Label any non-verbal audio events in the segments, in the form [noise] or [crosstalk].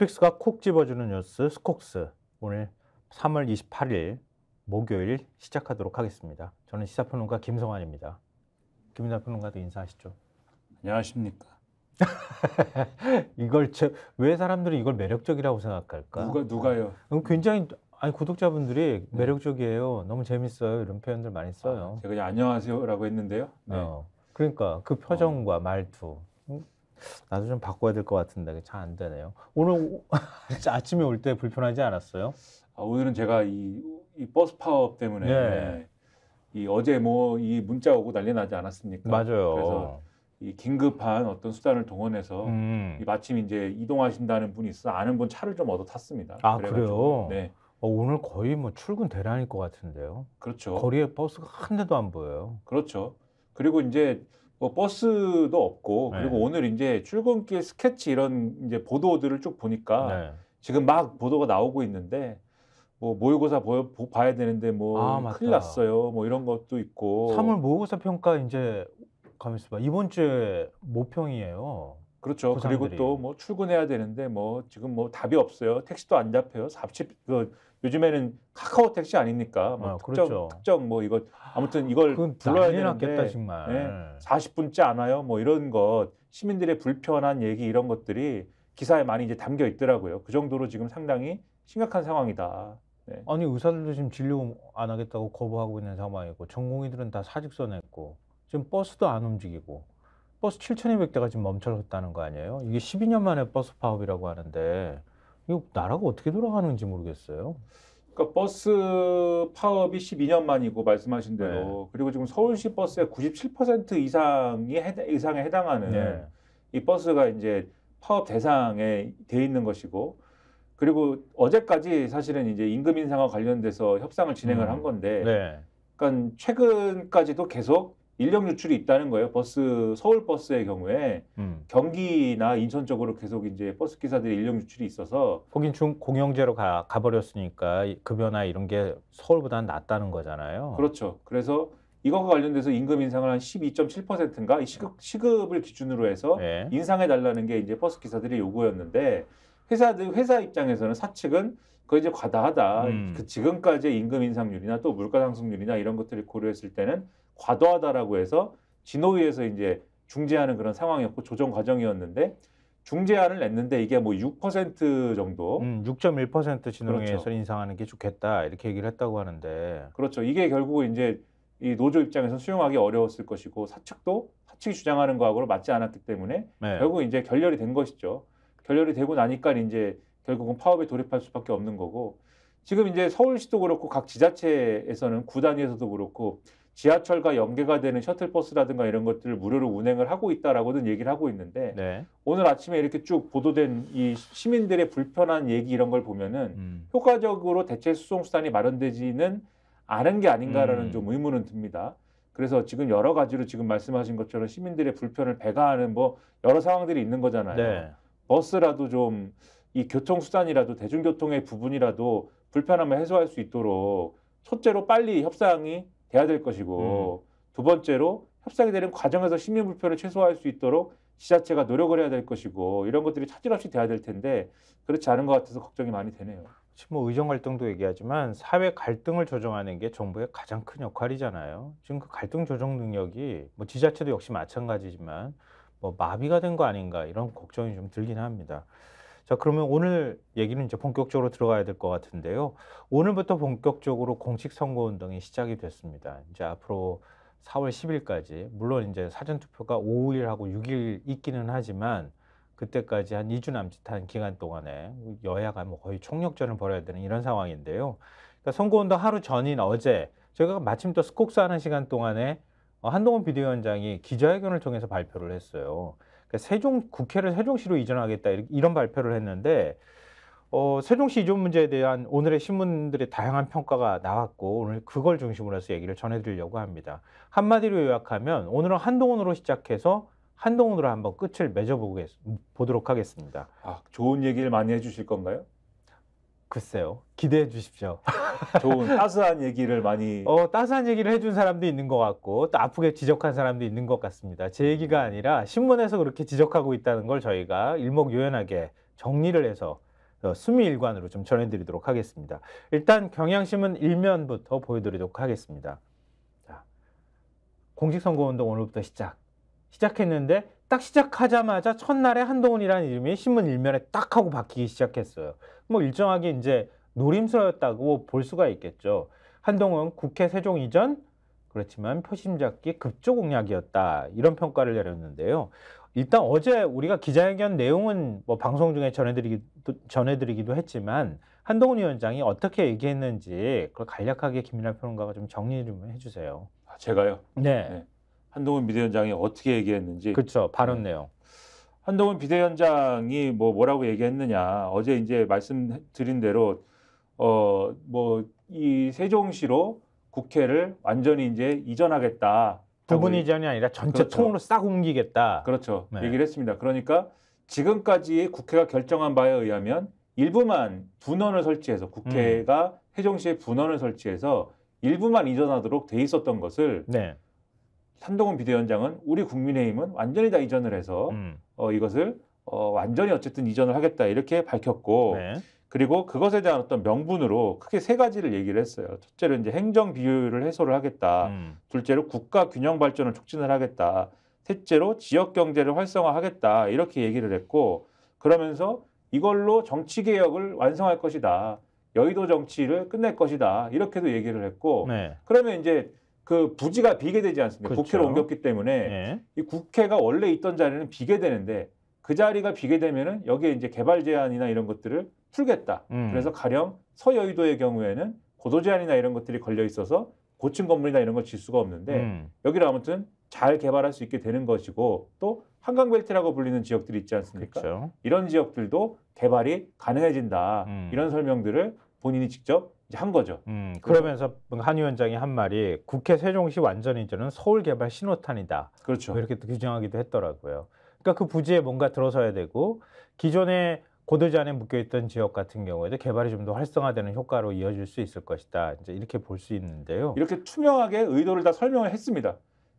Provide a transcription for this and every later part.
스픽스가 콕 집어주는 뉴스 스콕스 오늘 3월 28일 목요일 시작하도록 하겠습니다. 저는 시사평론가 김성환입니다. 김성환 평론가도 인사하시죠. 안녕하십니까. [laughs] 이걸 제, 왜 사람들이 이걸 매력적이라고 생각할까? 누가 누가요? 음, 굉장히 아니 구독자분들이 네. 매력적이에요. 너무 재밌어요. 이런 표현들 많이 써요. 아, 제가 안녕하세요라고 했는데요. 네. 어, 그러니까 그 표정과 어. 말투 나도 좀 바꿔야 될 것 같은데 잘 안 되네요. 오늘 [laughs] 아침에 올 때 불편하지 않았어요? 아, 오늘은 제가 이, 이 버스 파업 때문에 네. 이 어제 뭐 이 문자 오고 난리 나지 않았습니까? 맞아요. 그래서 이 긴급한 어떤 수단을 동원해서 음. 이 마침 이제 이동하신다는 분이 있어 아는 분 차를 좀 얻어 탔습니다. 아 그래요? 네. 어, 오늘 거의 뭐 출근 대란일 것 같은데요. 그렇죠. 거리에 버스가 한 대도 안 보여요. 그렇죠. 그리고 이제 뭐 버스도 없고 네. 그리고 네. 오늘 이제 출근길 스케치 이런 이제 보도들을 쭉 보니까 네. 지금 막 보도가 나오고 있는데 뭐 모의고사 보여, 보, 봐야 되는데 뭐 아, 큰일 났어요. 뭐 이런 것도 있고 3월 모의고사 평가 이제 가만 있어봐 이번 주에 모평이에요. 그렇죠. 고상들이. 그리고 또 뭐 출근해야 되는데 뭐 지금 뭐 답이 없어요. 택시도 안 잡혀요. 40그 요즘에는 카카오 택시 아닙니까? 뭐 아, 특정, 그렇죠. 특정 뭐 이거 아무튼 이걸 불러야 되는데 네, 정말. 네, 40분째 안 와요. 뭐 이런 것 시민들의 불편한 얘기 이런 것들이 기사에 많이 이제 담겨 있더라고요. 그 정도로 지금 상당히 심각한 상황이다. 네. 아니 의사들도 지금 진료 안 하겠다고 거부하고 있는 상황이고 전공의들은 다사직서냈고 지금 버스도 안 움직이고 버스 7,200대가 지금 멈춰졌다는거 아니에요? 이게 12년 만에 버스 파업이라고 하는데 이거 나라가 어떻게 돌아가는지 모르겠어요. 그러니까 버스 파업이 12년 만이고 말씀하신 대로 네. 그리고 지금 서울시 버스의 97% 이상이 해당, 이상에 해당하는 네. 이 버스가 이제 파업 대상에 돼 있는 것이고 그리고 어제까지 사실은 이제 임금 인상과 관련돼서 협상을 진행을 음. 한 건데 네. 그러니까 최근까지도 계속 인력 유출이 있다는 거예요. 버스 서울 버스의 경우에 음. 경기나 인천 쪽으로 계속 이제 버스 기사들의 인력 유출이 있어서 거긴 중 공영제로 가, 가버렸으니까 급여나 이런 게 서울보다는 낮다는 거잖아요. 그렇죠. 그래서 이것과 관련돼서 임금 인상을 한 12.7%인가 시급, 시급을 기준으로 해서 네. 인상해 달라는 게 이제 버스 기사들의 요구였는데 회사들 회사 입장에서는 사측은 그 이제 과다하다. 음. 그 지금까지의 임금 인상률이나 또 물가 상승률이나 이런 것들을 고려했을 때는 과도하다라고 해서 진호위에서 이제 중재하는 그런 상황이었고 조정 과정이었는데 중재안을 냈는데 이게 뭐 6% 정도 음, 6.1% 진흥에서 그렇죠. 인상하는 게 좋겠다 이렇게 얘기를 했다고 하는데 그렇죠. 이게 결국은 이제 이 노조 입장에서 수용하기 어려웠을 것이고 사측도 사측이 주장하는 거하고는 맞지 않았기 때문에 네. 결국 이제 결렬이 된 것이죠. 결렬이 되고 나니까 이제 결국은 파업에 돌입할 수밖에 없는 거고 지금 이제 서울시도 그렇고 각 지자체에서는 구단위에서도 그렇고 지하철과 연계가 되는 셔틀버스라든가 이런 것들을 무료로 운행을 하고 있다라고는 얘기를 하고 있는데 네. 오늘 아침에 이렇게 쭉 보도된 이 시민들의 불편한 얘기 이런 걸 보면은 음. 효과적으로 대체 수송 수단이 마련되지는 않은 게 아닌가라는 음. 좀 의문은 듭니다. 그래서 지금 여러 가지로 지금 말씀하신 것처럼 시민들의 불편을 배가하는 뭐 여러 상황들이 있는 거잖아요. 네. 버스라도 좀 이 교통수단이라도 대중교통의 부분이라도 불편함을 해소할 수 있도록 첫째로 빨리 협상이 돼야 될 것이고 음. 두 번째로 협상이 되는 과정에서 시민 불편을 최소화할 수 있도록 지자체가 노력을 해야 될 것이고 이런 것들이 차질 없이 돼야 될 텐데 그렇지 않은 것 같아서 걱정이 많이 되네요. 지금 뭐 의정 갈등도 얘기하지만 사회 갈등을 조정하는 게 정부의 가장 큰 역할이잖아요. 지금 그 갈등 조정 능력이 뭐 지자체도 역시 마찬가지지만 뭐 마비가 된 거 아닌가 이런 걱정이 좀 들긴 합니다. 자, 그러면 오늘 얘기는 이제 본격적으로 들어가야 될 것 같은데요. 오늘부터 본격적으로 공식 선거 운동이 시작이 됐습니다. 이제 앞으로 4월 10일까지 물론 이제 사전 투표가 5일하고 6일 있기는 하지만 그때까지 한 2주 남짓한 기간 동안에 여야가 뭐 거의 총력전을 벌여야 되는 이런 상황인데요. 그러니까 선거운동 하루 전인 어제 제가 마침 또 스콕스 하는 시간 동안에 어, 한동훈 비대위원장이 기자회견을 통해서 발표를 했어요. 그러니까 세종 국회를 세종시로 이전하겠다 이런 발표를 했는데 어, 세종시 이전 문제에 대한 오늘의 신문들의 다양한 평가가 나왔고 오늘 그걸 중심으로 해서 얘기를 전해드리려고 합니다. 한마디로 요약하면 오늘은 한동훈으로 시작해서 한동훈으로 한번 끝을 맺어보도록 하겠습니다. 아, 좋은 얘기를 많이 해주실 건가요? 글쎄요. 기대해 주십시오. [laughs] 좋은 따스한 얘기를 많이 어, 따스한 얘기를 해준 사람도 있는 것 같고 또 아프게 지적한 사람도 있는 것 같습니다. 제 얘기가 아니라 신문에서 그렇게 지적하고 있다는 걸 저희가 일목요연하게 정리를 해서 수미일관으로 어, 좀 전해드리도록 하겠습니다. 일단 경향신문 일면부터 보여드리도록 하겠습니다. 자, 공직선거운동 오늘부터 시작. 시작했는데 딱 시작하자마자 첫날에 한동훈이라는 이름이 신문 일면에 딱 하고 바뀌기 시작했어요. 뭐 일정하게 이제 노림수였다고 볼 수가 있겠죠. 한동훈 국회 세종 이전 그렇지만 표심 잡기 급조 공약이었다 이런 평가를 내렸는데요. 일단 어제 우리가 기자회견 내용은 뭐 방송 중에 전해드리기도, 전해드리기도 했지만 한동훈 위원장이 어떻게 얘기했는지 그걸 간략하게 김민하 평론가가 좀 정리 좀 해주세요. 아, 제가요? 네. 네. 한동훈 비대위원장이 어떻게 얘기했는지. 그렇죠. 발언 네. 내용. 한동훈 비대위원장이 뭐 뭐라고 얘기했느냐. 어제 이제 말씀드린 대로 어 뭐 이 세종시로 국회를 완전히 이제 이전하겠다. 부분 이전이 아니라 전체 그렇죠. 통으로 싹 옮기겠다. 그렇죠. 네. 얘기를 했습니다. 그러니까 지금까지 국회가 결정한 바에 의하면 일부만 분원을 설치해서 국회가 음. 세종시에 분원을 설치해서 일부만 이전하도록 돼 있었던 것을 네. 산동훈 비대위원장은 우리 국민의힘은 완전히 다 이전을 해서 음. 어, 이것을 어, 완전히 어쨌든 이전을 하겠다 이렇게 밝혔고 네. 그리고 그것에 대한 어떤 명분으로 크게 세 가지를 얘기를 했어요. 첫째로 이제 행정 비율을 해소를 하겠다. 음. 둘째로 국가 균형 발전을 촉진을 하겠다. 셋째로 지역 경제를 활성화하겠다. 이렇게 얘기를 했고 그러면서 이걸로 정치 개혁을 완성할 것이다. 여의도 정치를 끝낼 것이다. 이렇게도 얘기를 했고 네. 그러면 이제 그 부지가 비게 되지 않습니까? 그렇죠. 국회로 옮겼기 때문에 예. 이 국회가 원래 있던 자리는 비게 되는데 그 자리가 비게 되면은 여기에 이제 개발 제한이나 이런 것들을 풀겠다. 음. 그래서 가령 서여의도의 경우에는 고도 제한이나 이런 것들이 걸려 있어서 고층 건물이나 이런 걸 질 수가 없는데 음. 여기를 아무튼 잘 개발할 수 있게 되는 것이고 또 한강벨트라고 불리는 지역들이 있지 않습니까? 그렇죠. 이런 지역들도 개발이 가능해진다. 음. 이런 설명들을 본인이 직접 이제 한 거죠. 음, 그러면서 한 위원장이 한 말이 국회 세종시 완전 이전은 서울 개발 신호탄이다. 그렇죠. 뭐 이렇게 또 규정하기도 했더라고요. 그러니까 그 부지에 뭔가 들어서야 되고 기존에 고들지 안에 묶여있던 지역 같은 경우에도 개발이 좀 더 활성화되는 효과로 이어질 수 있을 것이다. 이제 이렇게 볼 수 있는데요. 이렇게 투명하게 의도를 다 설명을 했습니다.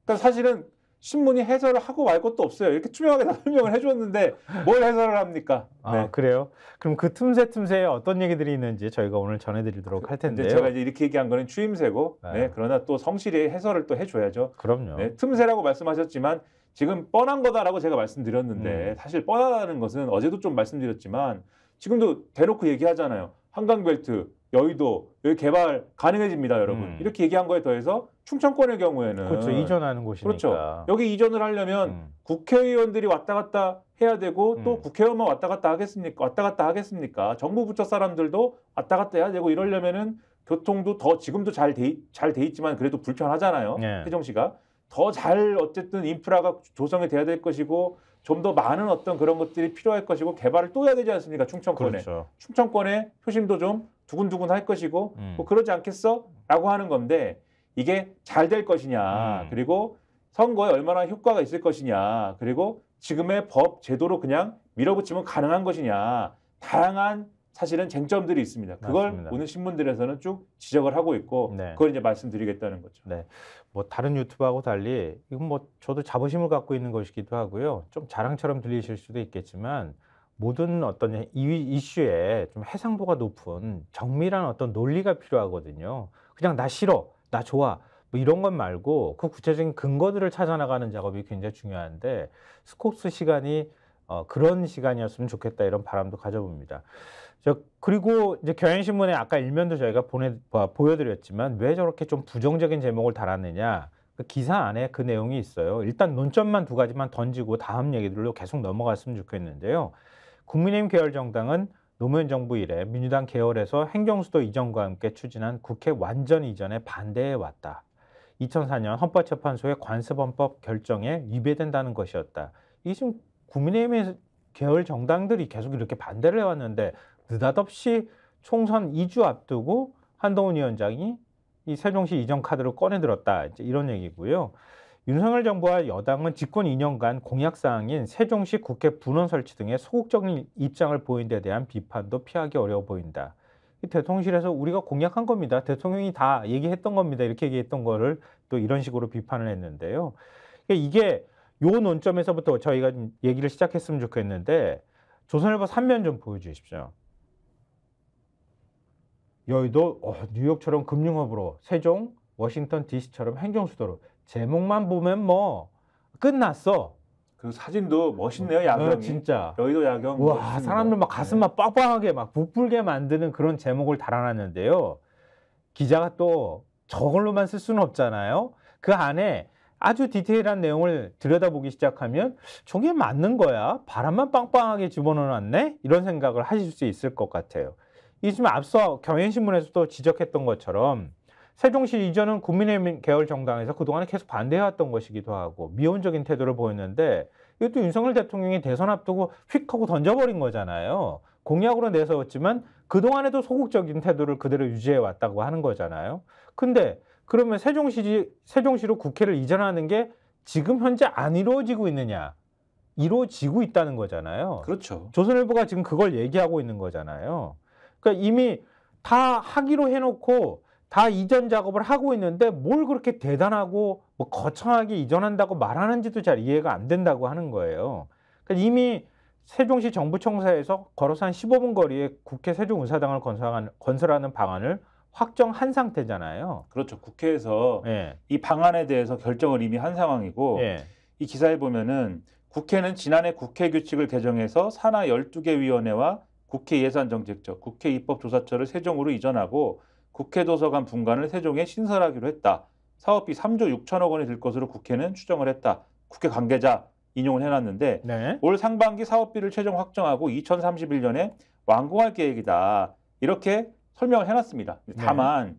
그러니까 사실은 신문이 해설을 하고 말 것도 없어요. 이렇게 투명하게 다 [laughs] 설명을 해줬는데 뭘 해설을 합니까? 아, 네. 아 그래요? 그럼 그 틈새 틈새에 어떤 얘기들이 있는지 저희가 오늘 전해드리도록 할 텐데요. 제가 이제 이렇게 얘기한 거는 추임새고, 네. 네. 그러나 또 성실히 해설을 또 해줘야죠. 그럼요. 네, 틈새라고 말씀하셨지만 지금 뻔한 거다라고 제가 말씀드렸는데 음. 사실 뻔하다는 것은 어제도 좀 말씀드렸지만 지금도 대놓고 얘기하잖아요. 한강벨트, 여의도 여기 개발 가능해집니다, 여러분. 음. 이렇게 얘기한 거에 더해서 충청권의 경우에는 그렇죠. 이전하는 곳이니까. 그렇죠. 여기 이전을 하려면 음. 국회의원들이 왔다 갔다 해야 되고 또 음. 국회의원만 왔다 갔다 하겠습니까? 왔다 갔다 하겠습니까? 정부 부처 사람들도 왔다 갔다 해야 되고 이러려면은 교통도 더 지금도 잘돼잘돼 있지만 그래도 불편하잖아요. 네. 예. 세종시가 더 잘 어쨌든 인프라가 조성이 돼야 될 것이고 좀 더 많은 어떤 그런 것들이 필요할 것이고 개발을 또 해야 되지 않습니까? 충청권에 그렇죠. 충청권에 표심도 좀 두근두근 할 것이고 음. 뭐 그러지 않겠어? 라고 하는 건데 이게 잘 될 것이냐, 음. 그리고 선거에 얼마나 효과가 있을 것이냐, 그리고 지금의 법 제도로 그냥 밀어붙이면 가능한 것이냐, 다양한 사실은 쟁점들이 있습니다. 그걸 맞습니다. 오늘 신문들에서는 쭉 지적을 하고 있고 네. 그걸 이제 말씀드리겠다는 거죠. 네. 뭐 다른 유튜브하고 달리 이건 뭐 저도 자부심을 갖고 있는 것이기도 하고요. 좀 자랑처럼 들리실 수도 있겠지만 모든 어떤 이 이슈에 좀 해상도가 높은 정밀한 어떤 논리가 필요하거든요. 그냥 나 싫어. 나 좋아. 뭐 이런 것 말고 그 구체적인 근거들을 찾아나가는 작업이 굉장히 중요한데 스콥스 시간이 어, 그런 시간이었으면 좋겠다 이런 바람도 가져봅니다. 저 그리고 이제 경향신문에 아까 일면도 저희가 보내 보여드렸지만 왜 저렇게 좀 부정적인 제목을 달았느냐 그 기사 안에 그 내용이 있어요. 일단 논점만 두 가지만 던지고 다음 얘기들로 계속 넘어갔으면 좋겠는데요. 국민의힘 계열 정당은 노무현 정부 이래 민주당 계열에서 행정수도 이전과 함께 추진한 국회 완전 이전에 반대해 왔다. 2004년 헌법재판소의 관습헌법 결정에 위배된다는 것이었다. 이 지금 국민의힘 계열 정당들이 계속 이렇게 반대를 해왔는데 느닷없이 총선 2주 앞두고 한동훈 위원장이 이 세종시 이전 카드를 꺼내들었다. 이제 이런 얘기고요. 윤석열 정부와 여당은 집권 2년간 공약사항인 세종시 국회 분원 설치 등의 소극적인 입장을 보인 데 대한 비판도 피하기 어려워 보인다. 대통령실에서 우리가 공약한 겁니다. 대통령이 다 얘기했던 겁니다. 이렇게 얘기했던 거를 또 이런 식으로 비판을 했는데요. 그러니까 이게 요 논점에서부터 저희가 얘기를 시작했으면 좋겠는데 조선일보 3면 좀 보여주십시오. 여의도 어, 뉴욕처럼 금융업으로 세종 워싱턴 DC처럼 행정수도로 제목만 보면 뭐 끝났어. 그 사진도 멋있네요 야경 어, 진짜. 여의도 야경. 와 사람들 막 가슴만 네. 빡빡하게 막 부풀게 만드는 그런 제목을 달아놨는데요. 기자가 또 저걸로만 쓸 수는 없잖아요. 그 안에 아주 디테일한 내용을 들여다보기 시작하면 저게 맞는 거야? 바람만 빵빵하게 집어넣어놨네? 이런 생각을 하실 수 있을 것 같아요. 이쯤 앞서 경연신문에서도 지적했던 것처럼 세종시 이전은 국민의힘 계열 정당에서 그동안에 계속 반대해왔던 것이기도 하고 미온적인 태도를 보였는데 이것도 윤석열 대통령이 대선 앞두고 휙 하고 던져버린 거잖아요. 공약으로 내세웠지만 그동안에도 소극적인 태도를 그대로 유지해왔다고 하는 거잖아요. 근데 그러면 세종시, 세종시로 국회를 이전하는 게 지금 현재 안 이루어지고 있느냐. 이루어지고 있다는 거잖아요. 그렇죠. 조선일보가 지금 그걸 얘기하고 있는 거잖아요. 그러니까 이미 다 하기로 해놓고 다 이전 작업을 하고 있는데 뭘 그렇게 대단하고 뭐 거창하게 이전한다고 말하는지도 잘 이해가 안 된다고 하는 거예요. 그러니까 이미 세종시 정부청사에서 걸어서 한 15분 거리에 국회 세종의사당을 건설하는 방안을 확정한 상태잖아요. 그렇죠. 국회에서 네. 이 방안에 대해서 결정을 이미 한 상황이고 네. 이 기사에 보면은 국회는 지난해 국회 규칙을 개정해서 산하 12개 위원회와 국회 예산정책처, 국회 입법조사처를 세종으로 이전하고 국회도서관 분관을 세종에 신설하기로 했다. 사업비 3조 6천억 원이 들 것으로 국회는 추정을 했다. 국회 관계자 인용을 해놨는데 네. 올 상반기 사업비를 최종 확정하고 2031년에 완공할 계획이다. 이렇게 설명을 해놨습니다. 네. 다만 네.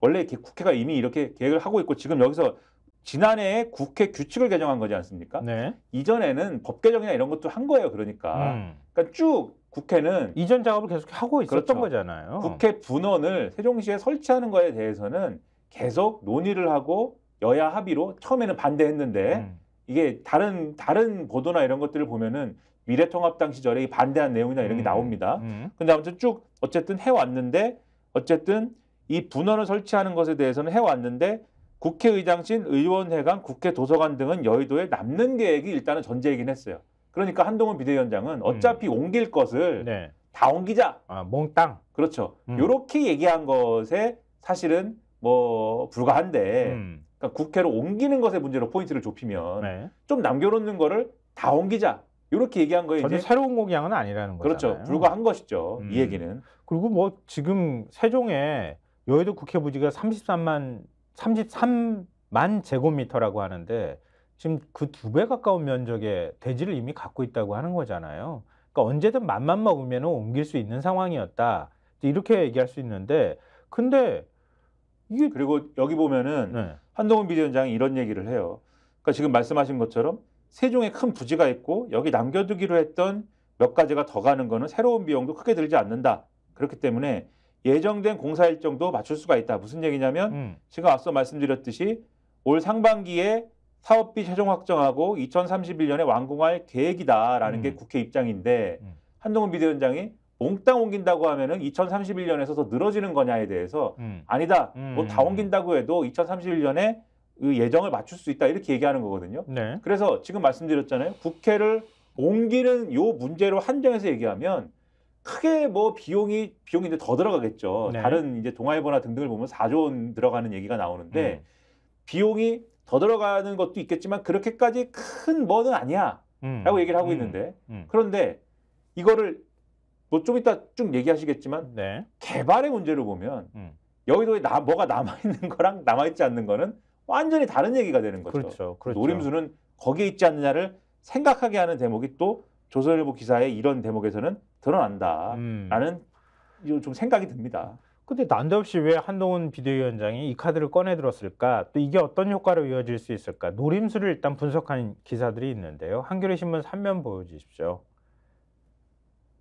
원래 국회가 이미 이렇게 계획을 하고 있고 지금 여기서 지난해에 국회 규칙을 개정한 거지 않습니까? 네. 이전에는 법 개정이나 이런 것도 한 거예요. 그러니까, 음. 그러니까 쭉 국회는 이전 작업을 계속 하고 있었던 그렇죠. 거잖아요. 국회 분원을 세종시에 설치하는 거에 대해서는 계속 논의를 하고 여야 합의로 처음에는 반대했는데 음. 이게 다른 다른 보도나 이런 것들을 보면은 미래통합당 시절에 반대한 내용이나 이런 게 음. 나옵니다. 음. 근데 아무튼 쭉 어쨌든 해왔는데 어쨌든 이 분원을 설치하는 것에 대해서는 해왔는데 국회의장실, 의원회관, 국회 도서관 등은 여의도에 남는 계획이 일단은 전제이긴 했어요. 그러니까 한동훈 비대위원장은 음. 어차피 옮길 것을 네. 다 옮기자. 아, 몽땅. 그렇죠. 음. 이렇게 얘기한 것에 사실은 뭐 불과한데 음. 그러니까 국회를 옮기는 것에 문제로 포인트를 좁히면 네. 좀 남겨놓는 거를 다 옮기자. 이렇게 얘기한 거에 전혀 이제 새로운 공약은 아니라는 거죠. 그렇죠. 거잖아요. 불과한 것이죠. 음. 이 얘기는. 그리고 뭐 지금 세종에 여의도 국회 부지가 33만 33만 제곱미터라고 하는데 지금 그 두 배 가까운 면적의 대지를 이미 갖고 있다고 하는 거잖아요. 그러니까 언제든 맛만 먹으면 옮길 수 있는 상황이었다. 이렇게 얘기할 수 있는데, 근데 이게 그리고 여기 보면은 네. 한동훈 비대위원장이 이런 얘기를 해요. 그러니까 지금 말씀하신 것처럼 세종에 큰 부지가 있고 여기 남겨두기로 했던 몇 가지가 더 가는 거는 새로운 비용도 크게 들지 않는다. 그렇기 때문에 예정된 공사 일정도 맞출 수가 있다. 무슨 얘기냐면 음. 제가 앞서 말씀드렸듯이 올 상반기에 사업비 최종 확정하고 2031년에 완공할 계획이다라는 음. 게 국회 입장인데 음. 한동훈 비대위원장이 몽땅 옮긴다고 하면은 2031년에서 더 늘어지는 거냐에 대해서 음. 아니다. 음. 뭐다 옮긴다고 해도 2031년에 그 예정을 맞출 수 있다 이렇게 얘기하는 거거든요. 네. 그래서 지금 말씀드렸잖아요. 국회를 옮기는 요 문제로 한정해서 얘기하면 크게 뭐 비용이 비용인데 더 들어가겠죠. 네. 다른 이제 동아일보나 등등을 보면 4조 원 들어가는 얘기가 나오는데 음. 비용이 더 들어가는 것도 있겠지만 그렇게까지 큰 뭐는 아니야. 라고 음. 얘기를 하고 음. 있는데 음. 그런데 이거를 뭐 좀 이따 쭉 얘기하시겠지만 네. 개발의 문제를 보면 음. 여기도에 나, 뭐가 남아있는 거랑 남아있지 않는 거는 완전히 다른 얘기가 되는 거죠. 그렇죠. 그렇죠. 노림수는 거기에 있지 않느냐를 생각하게 하는 대목이 또 조선일보 기사의 이런 대목에서는 드러난다라는 좀 생각이 듭니다. 근데 난데없이 왜 한동훈 비대위원장이 이 카드를 꺼내 들었을까? 또 이게 어떤 효과로 이어질 수 있을까? 노림수를 일단 분석한 기사들이 있는데요. 한겨레 신문 3면 보여주십시오.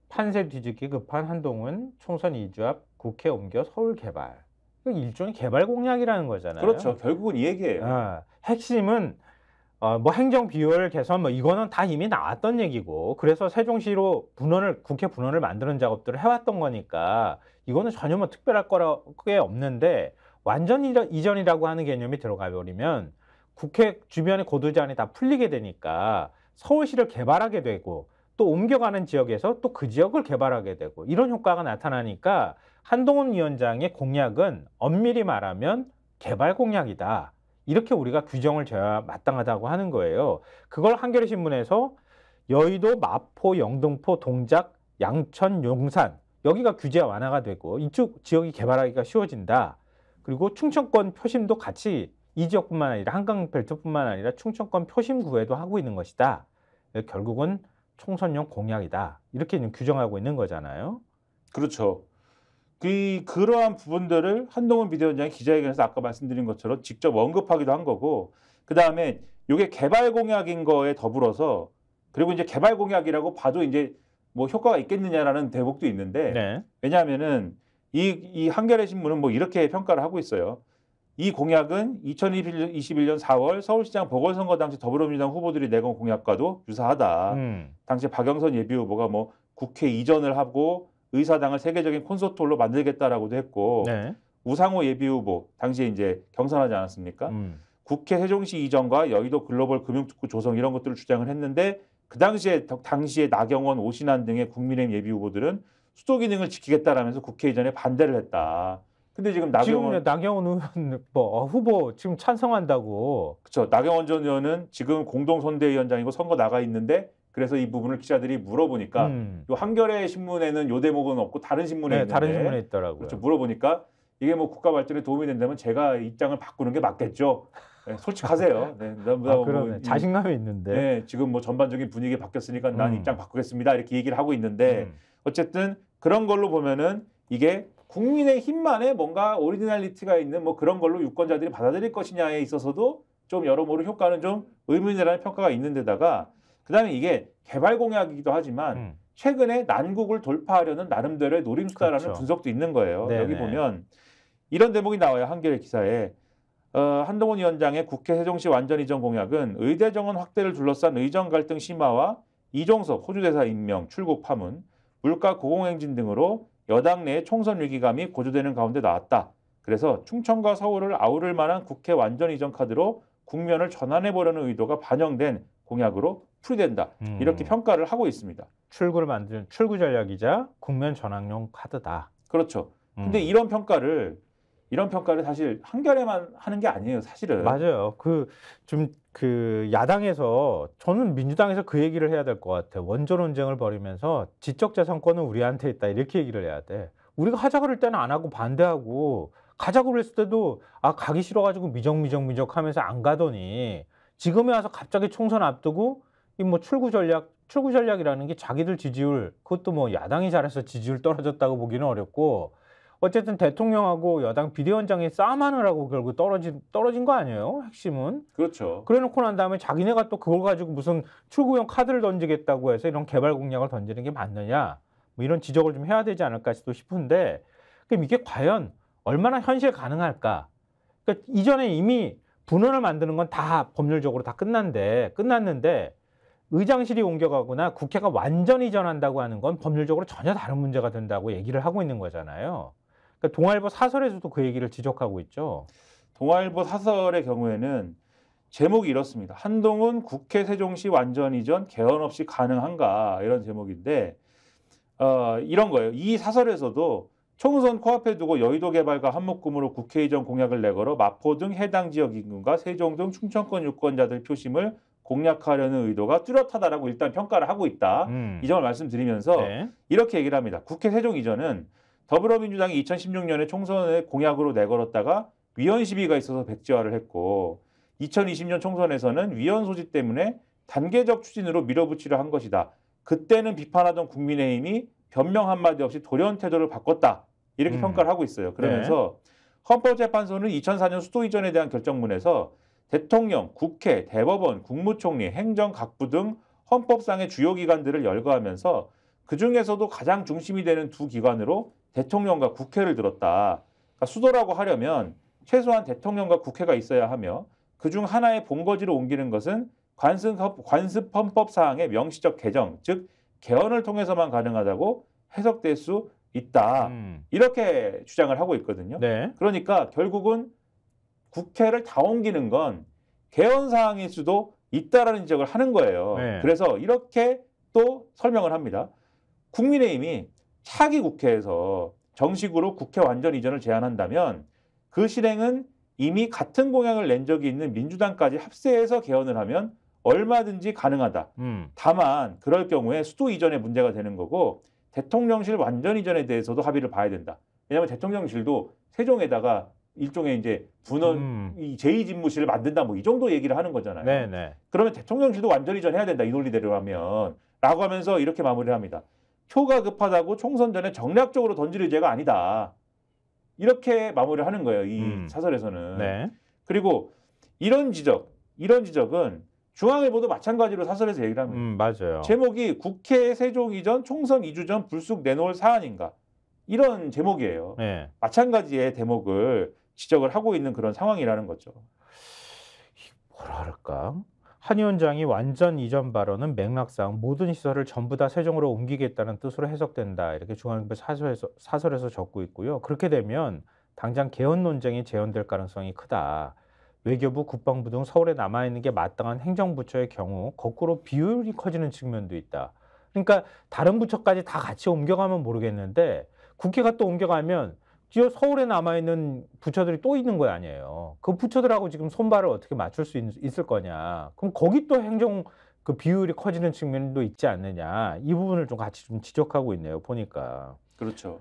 판세 뒤집기 급한 한동훈 총선 2주 앞 국회 옮겨 서울 개발. 일종의 개발 공약이라는 거잖아요. 그렇죠. 결국은 이 얘기예요. 아, 핵심은 어, 뭐 행정 비율 개선 뭐 이거는 다 이미 나왔던 얘기고 그래서 세종시로 분원을 국회 분원을 만드는 작업들을 해왔던 거니까 이거는 전혀 뭐 특별할 거라고 게 없는데 완전 이전이라고 하는 개념이 들어가 버리면 국회 주변의 고도제한이 다 풀리게 되니까 서울시를 개발하게 되고 또 옮겨가는 지역에서 또 그 지역을 개발하게 되고 이런 효과가 나타나니까 한동훈 위원장의 공약은 엄밀히 말하면 개발 공약이다. 이렇게 우리가 규정을 져야 마땅하다고 하는 거예요. 그걸 한겨레 신문에서 여의도, 마포, 영등포, 동작, 양천, 용산 여기가 규제 완화가 되고 이쪽 지역이 개발하기가 쉬워진다. 그리고 충청권 표심도 같이 이 지역뿐만 아니라 한강 벨트뿐만 아니라 충청권 표심 구에도 하고 있는 것이다. 예, 결국은 총선용 공약이다. 이렇게 규정하고 있는 거잖아요. 그렇죠. 그 그러한 부분들을 한동훈 비대위원장이 기자회견에서 아까 말씀드린 것처럼 직접 언급하기도 한 거고 그다음에 이게 개발 공약인 거에 더불어서 그리고 이제 개발 공약이라고 봐도 이제 뭐 효과가 있겠느냐라는 대목도 있는데 네. 왜냐하면은 이, 이 한겨레 신문은 뭐 이렇게 평가를 하고 있어요. 이 공약은 2021년 4월 서울시장 보궐선거 당시 더불어민주당 후보들이 내건 공약과도 유사하다. 음. 당시 박영선 예비후보가 뭐 국회 이전을 하고 의사당을 세계적인 콘서트홀로 만들겠다라고도 했고 네. 우상호 예비후보 당시에 이제 경선하지 않았습니까? 음. 국회 세종시 이전과 여의도 글로벌 금융특구 조성 이런 것들을 주장을 했는데 그 당시에 당시에 나경원, 오신환 등의 국민의힘 예비 후보들은 수도 기능을 지키겠다라면서 국회 이전에 반대를 했다. 근데 지금 나경원 나경원 의원 [laughs] 뭐, 어, 후보 지금 찬성한다고. 그렇죠. 나경원 전 의원은 지금 공동 선대위원장이고 선거 나가 있는데 그래서 이 부분을 기자들이 물어보니까 음. 한겨레 신문에는 요 대목은 없고 다른 신문에 네, 있는데 다른 신문에 있더라고요. 그렇죠. 물어보니까 이게 뭐 국가 발전에 도움이 된다면 제가 입장을 바꾸는 게 맞겠죠. 네, 솔직하세요. 네, 아, 뭐, 그러네. 자신감이 있는데. 네, 지금 뭐 전반적인 분위기 바뀌었으니까 난 음. 입장 바꾸겠습니다. 이렇게 얘기를 하고 있는데 음. 어쨌든 그런 걸로 보면은 이게 국민의 힘만의 뭔가 오리지널리티가 있는 뭐 그런 걸로 유권자들이 받아들일 것이냐에 있어서도 좀 여러모로 효과는 좀 의문이라는 평가가 있는데다가 그다음에 이게 개발 공약이기도 하지만 음. 최근에 난국을 돌파하려는 나름대로의 노림수다라는 그렇죠. 분석도 있는 거예요. 네네. 여기 보면 이런 대목이 나와요 한겨레 기사에 어, 한동훈 위원장의 국회 세종시 완전 이전 공약은 의대 정원 확대를 둘러싼 의정 갈등 심화와 이종섭 호주 대사 임명, 출국 파문, 물가 고공행진 등으로 여당 내 총선 위기감이 고조되는 가운데 나왔다. 그래서 충청과 서울을 아우를 만한 국회 완전 이전 카드로 국면을 전환해 보려는 의도가 반영된 공약으로 풀이된다. 음. 이렇게 평가를 하고 있습니다. 출구를 만드는 출구 전략이자 국면 전환용 카드다. 그렇죠. 근데 음. 이런 평가를 이런 평가를 사실 한결에만 하는 게 아니에요, 사실은. 맞아요. 그 좀그 그 야당에서 저는 민주당에서 그 얘기를 해야 될 것 같아. 원전 논쟁을 벌이면서 지적 재산권은 우리한테 있다 이렇게 얘기를 해야 돼. 우리가 하자 그럴 때는 안 하고 반대하고 가자 그랬을 때도 아 가기 싫어가지고 미적미적미적 하면서 안 가더니 지금에 와서 갑자기 총선 앞두고 이 뭐 출구 전략 출구 전략이라는 게 자기들 지지율 그것도 뭐 야당이 잘해서 지지율 떨어졌다고 보기는 어렵고 어쨌든 대통령하고 여당 비대위원장이 싸움하느라고 결국 떨어진 떨어진 거 아니에요? 핵심은 그렇죠. 그래놓고 난 다음에 자기네가 또 그걸 가지고 무슨 출구형 카드를 던지겠다고 해서 이런 개발 공약을 던지는 게 맞느냐? 뭐 이런 지적을 좀 해야 되지 않을까 싶은데 그럼 이게 과연 얼마나 현실 가능할까? 그러니까 이전에 이미 분원을 만드는 건 다 법률적으로 다 끝난데 끝났는데 의장실이 옮겨가거나 국회가 완전히 전한다고 하는 건 법률적으로 전혀 다른 문제가 된다고 얘기를 하고 있는 거잖아요. 그러니까 동아일보 사설에서도 그 얘기를 지적하고 있죠. 동아일보 사설의 경우에는 제목이 이렇습니다. 한동훈 국회 세종시 완전 이전 개헌 없이 가능한가 이런 제목인데 어, 이런 거예요. 이 사설에서도 총선 코앞에 두고 여의도 개발과 한목금으로 국회 이전 공약을 내걸어 마포 등 해당 지역 인근과 세종 등 충청권 유권자들 표심을 공략하려는 의도가 뚜렷하다라고 일단 평가를 하고 있다. 음. 이 점을 말씀드리면서 네. 이렇게 얘기를 합니다. 국회 세종 이전은 더불어민주당이 2016년에 총선에 공약으로 내걸었다가 위헌 시비가 있어서 백지화를 했고 2020년 총선에서는 위헌 소지 때문에 단계적 추진으로 밀어붙이려 한 것이다. 그때는 비판하던 국민의힘이 변명 한마디 없이 돌연 태도를 바꿨다. 이렇게 음. 평가를 하고 있어요. 그러면서 네. 헌법재판소는 2004년 수도 이전에 대한 결정문에서 대통령, 국회, 대법원, 국무총리, 행정 각부 등 헌법상의 주요 기관들을 열거하면서 그 중에서도 가장 중심이 되는 두 기관으로 대통령과 국회를 들었다. 그러니까 수도라고 하려면 최소한 대통령과 국회가 있어야 하며 그 중 하나의 본거지로 옮기는 것은 관습헌법, 관습헌법 사항의 명시적 개정, 즉 개헌을 통해서만 가능하다고 해석될 수 있다. 음. 이렇게 주장을 하고 있거든요. 네. 그러니까 결국은 국회를 다 옮기는 건 개헌 사항일 수도 있다라는 지적을 하는 거예요. 네. 그래서 이렇게 또 설명을 합니다. 국민의힘이 차기 국회에서 정식으로 국회 완전 이전을 제안한다면 그 실행은 이미 같은 공약을 낸 적이 있는 민주당까지 합세해서 개헌을 하면 얼마든지 가능하다. 음. 다만 그럴 경우에 수도 이전의 문제가 되는 거고 대통령실 완전 이전에 대해서도 합의를 봐야 된다. 왜냐하면 대통령실도 세종에다가 일종의 이제 분원 음. 이 제2 집무실을 만든다 뭐 이 정도 얘기를 하는 거잖아요. 네네. 네. 그러면 대통령실도 완전 이전해야 된다 이 논리대로 하면 라고 하면서 이렇게 마무리합니다. 표가 급하다고 총선 전에 정략적으로 던질 의제가 아니다. 이렇게 마무리를 하는 거예요. 이 음. 사설에서는. 네. 그리고 이런 지적, 이런 지적은 중앙일보도 마찬가지로 사설에서 얘기를 합니다. 음, 맞아요. 제목이 국회 세종 이전 총선 2주 전 불쑥 내놓을 사안인가. 이런 제목이에요. 네. 마찬가지의 대목을 지적을 하고 있는 그런 상황이라는 거죠. 뭐라 그까 한 위원장이 완전 이전 발언은 맥락상 모든 시설을 전부 다 세종으로 옮기겠다는 뜻으로 해석된다. 이렇게 중앙일보 사설에서, 사설에서 적고 있고요. 그렇게 되면 당장 개헌 논쟁이 재현될 가능성이 크다. 외교부, 국방부 등 서울에 남아있는 게 마땅한 행정부처의 경우 거꾸로 비율이 커지는 측면도 있다. 그러니까 다른 부처까지 다 같이 옮겨가면 모르겠는데 국회가 또 옮겨가면 지어 서울에 남아있는 부처들이 또 있는 거 아니에요. 그 부처들하고 지금 손발을 어떻게 맞출 수 있, 을 거냐. 그럼 거기 또 행정 그 비율이 커지는 측면도 있지 않느냐. 이 부분을 좀 같이 좀 지적하고 있네요. 보니까. 그렇죠.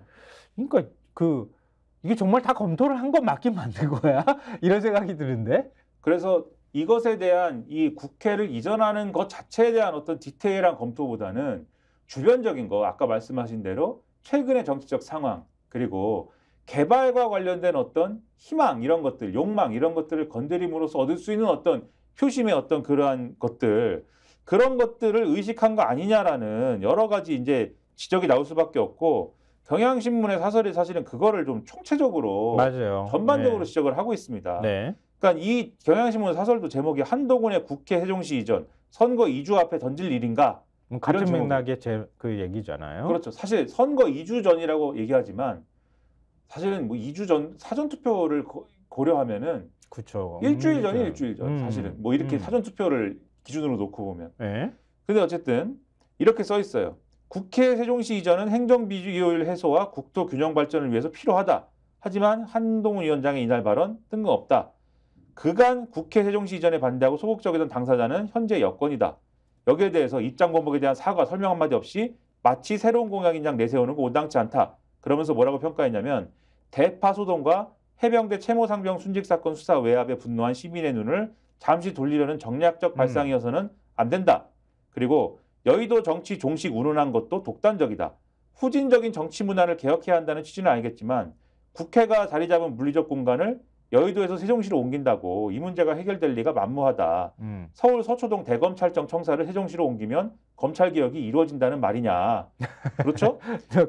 그러니까 그 이게 정말 다 검토를 한 건 맞긴 맞는 거야. [laughs] 이런 생각이 드는데. 그래서 이것에 대한 이 국회를 이전하는 것 자체에 대한 어떤 디테일한 검토보다는 주변적인 거 아까 말씀하신 대로 최근의 정치적 상황 그리고 개발과 관련된 어떤 희망 이런 것들, 욕망 이런 것들을 건드림으로써 얻을 수 있는 어떤 효심의 어떤 그러한 것들 그런 것들을 의식한 거 아니냐라는 여러 가지 이제 지적이 나올 수밖에 없고 경향신문의 사설이 사실은 그거를 좀 총체적으로 맞아요. 전반적으로 네. 지적을 하고 있습니다. 네. 그러니까 이 경향신문 사설도 제목이 한동훈의 국회 해종시 이전 선거 2주 앞에 던질 일인가? 뭐 같은 맥락의 제, 그 얘기잖아요. 그렇죠. 사실 선거 2주 전이라고 얘기하지만 사실은 뭐 2주 전 사전 투표를 고, 려하면은 그렇죠. 일주일 음, 전이 그러니까. 일주일 전 음. 사실은 뭐 이렇게 음. 사전 투표를 기준으로 놓고 보면. 예. 근데 어쨌든 이렇게 써 있어요. 국회 세종시 이전은 행정비율 해소와 국토 균형 발전을 위해서 필요하다. 하지만 한동훈 위원장의 이날 발언 뜬금없다. 그간 국회 세종시 이전에 반대하고 소극적이던 당사자는 현재 여건이다. 여기에 대해서 입장 번복에 대한 사과 설명 한마디 없이 마치 새로운 공약인 양 내세우는 거 온당치 않다. 그러면서 뭐라고 평가했냐면 대파 소동과 해병대 채모 상병 순직 사건 수사 외압에 분노한 시민의 눈을 잠시 돌리려는 정략적 음. 발상이어서는 안 된다. 그리고 여의도 정치 종식 운운한 것도 독단적이다. 후진적인 정치 문화를 개혁해야 한다는 취지는 아니겠지만 국회가 자리 잡은 물리적 공간을 여의도에서 세종시로 옮긴다고 이 문제가 해결될 리가 만무하다. 음. 서울 서초동 대검찰청 청사를 세종시로 옮기면 검찰 개혁이 이루어진다는 말이냐. [laughs] 그렇죠?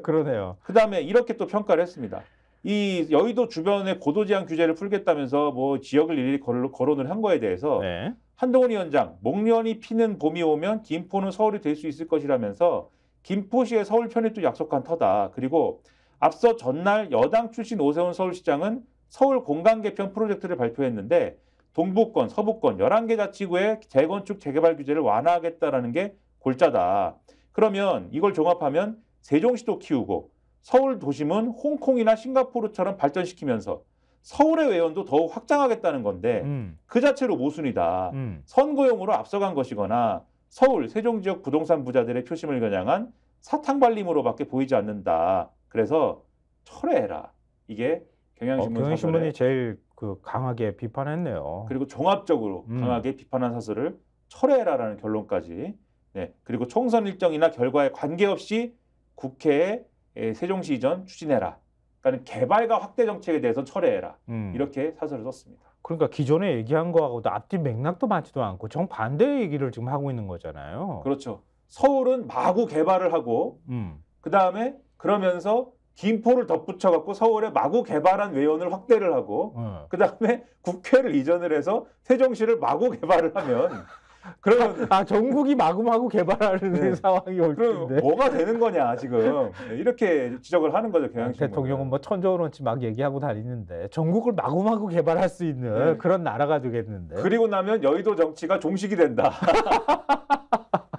그러네요. 그다음에 이렇게 또 평가를 했습니다. 이 여의도 주변에 고도제한 규제를 풀겠다면서 뭐 지역을 일일이 거론, 거론을 한 거에 대해서 네. 한동훈 위원장 목련이 피는 봄이 오면 김포는 서울이 될 수 있을 것이라면서 김포시의 서울 편입도 약속한 터다. 그리고 앞서 전날 여당 출신 오세훈 서울시장은 서울 공간 개편 프로젝트를 발표했는데 동북권서북권 11개 자치구의 재건축, 재개발 규제를 완화하겠다라는 게 골자다. 그러면 이걸 종합하면 세종시도 키우고 서울 도심은 홍콩이나 싱가포르처럼 발전시키면서 서울의 외연도 더욱 확장하겠다는 건데 음. 그 자체로 모순이다. 음. 선거용으로 앞서간 것이거나 서울, 세종 지역 부동산 부자들의 표심을 겨냥한 사탕발림으로밖에 보이지 않는다. 그래서 철회해라. 이게 경향신문 어, 경향신문이 제일 그 강하게 비판했네요. 그리고 종합적으로 음. 강하게 비판한 사설을 철회해라라는 결론까지. 네. 그리고 총선 일정이나 결과에 관계없이 국회에 세종시 이전 추진해라. 그러니까 개발과 확대 정책에 대해서 철회해라. 음. 이렇게 사설을 썼습니다. 그러니까 기존에 얘기한 거하고도 앞뒤 맥락도 맞지도 않고 정반대 의 얘기를 지금 하고 있는 거잖아요. 그렇죠. 서울은 마구 개발을 하고 음. 그다음에 그러면서 김포를 덧붙여갖고 서울에 마구 개발한 외연을 확대를 하고 어. 그 다음에 국회를 이전을 해서 세종시를 마구 개발을 하면 [laughs] 그러면 아 전국이 마구마구 개발하는 네. 상황이 올 텐데 뭐가 되는 거냐 지금 네, 이렇게 지적을 하는 거죠 아, 경향신문 대통령은 뭐 천조원 원치 막 얘기하고 다니는데 전국을 마구마구 개발할 수 있는 네. 그런 나라가 되겠는데 그리고 나면 여의도 정치가 종식이 된다. [laughs]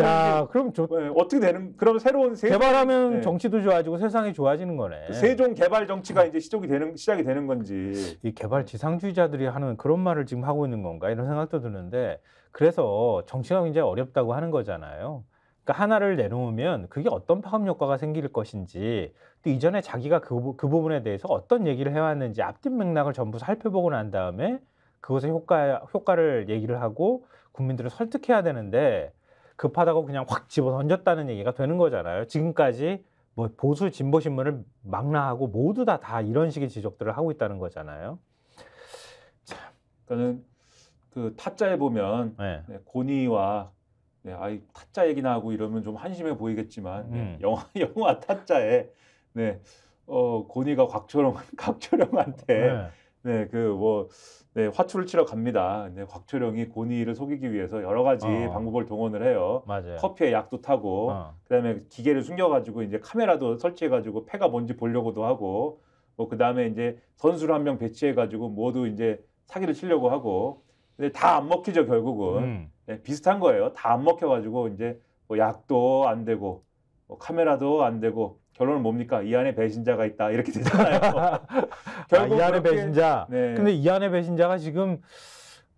야, 그럼 좋. 네, 어떻게 되는? 그럼 새로운 세, 개발하면 네. 정치도 좋아지고 세상이 좋아지는 거네. 그 세종 개발 정치가 이제 시작이 되는 시작이 되는 건지. 이 개발 지상주의자들이 하는 그런 말을 지금 하고 있는 건가 이런 생각도 드는데 그래서 정치가 굉장히 어렵다고 하는 거잖아요. 그러니까 하나를 내놓으면 그게 어떤 파급 효과가 생길 것인지 또 이전에 자기가 그, 그 부분에 대해서 어떤 얘기를 해왔는지 앞뒷 맥락을 전부 살펴보고 난 다음에 그것의 효과 효과를 얘기를 하고 국민들을 설득해야 되는데 급하다고 그냥 확 집어 던졌다는 얘기가 되는 거잖아요. 지금까지 뭐 보수 진보 신문을 망라하고 모두 다다 다 이런 식의 지적들을 하고 있다는 거잖아요. 참. 그러니까는 그 타짜에 보면 네. 네 고니와 네, 아이 타짜 얘기나 하고 이러면 좀 한심해 보이겠지만 네, 음. 영화 [laughs] 영화 타짜에 네. 어, 고니가 곽철영 [laughs] 곽철영한테 네. 네, 그뭐 네, 화출을 치러 갑니다. 근데 곽초령이 고니를 속이기 위해서 여러 가지 어. 방법을 동원을 해요. 맞아요. 커피에 약도 타고, 어. 그다음에 기계를 숨겨가지고 이제 카메라도 설치해가지고 폐가 뭔지 보려고도 하고, 뭐 그다음에 이제 선수를 한 명 배치해가지고 모두 이제 사기를 치려고 하고, 근데 다 안 먹히죠 결국은. 음. 네, 비슷한 거예요. 다 안 먹혀가지고 이제 뭐 약도 안 되고, 뭐 카메라도 안 되고, 결론은 뭡니까? 이 안에 배신자가 있다. 이렇게 되잖아요. 결국 [laughs] 아, 이 안에 그렇게... 배신자. 네. 근데 이 안에 배신자가 지금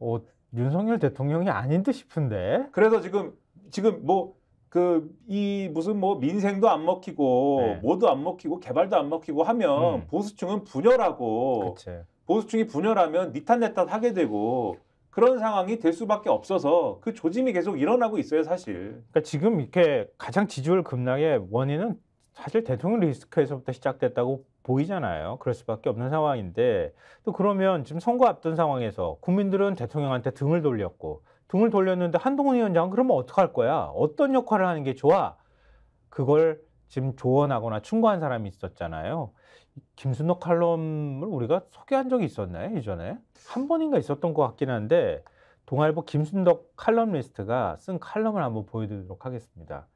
어, 윤석열 대통령이 아닌 듯 싶은데. 그래서 지금 지금 뭐 그 이 무슨 뭐 민생도 안 먹히고 네. 뭐도 안 먹히고 개발도 안 먹히고 하면 음. 보수층은 분열하고 그치. 보수층이 분열하면 니탄내탓 하게 되고 그런 상황이 될 수밖에 없어서 그 조짐이 계속 일어나고 있어요 사실. 그러니까 지금 이렇게 가장 지지율 급락의 원인은 사실 대통령 리스크에서부터 시작됐다고 보이잖아요. 그럴 수밖에 없는 상황인데 또 그러면 지금 선거 앞둔 상황에서 국민들은 대통령한테 등을 돌렸고 등을 돌렸는데 한동훈 위원장은 그러면 어떡할 거야? 어떤 역할을 하는 게 좋아? 그걸 지금 조언하거나 충고한 사람이 있었잖아요. 김순옥 칼럼을 우리가 소개한 적이 있었나요? 이전에? 한 번인가 있었던 것 같긴 한데 동아일보 김순덕 칼럼리스트가 쓴 칼럼을 한번 보여드리도록 하겠습니다.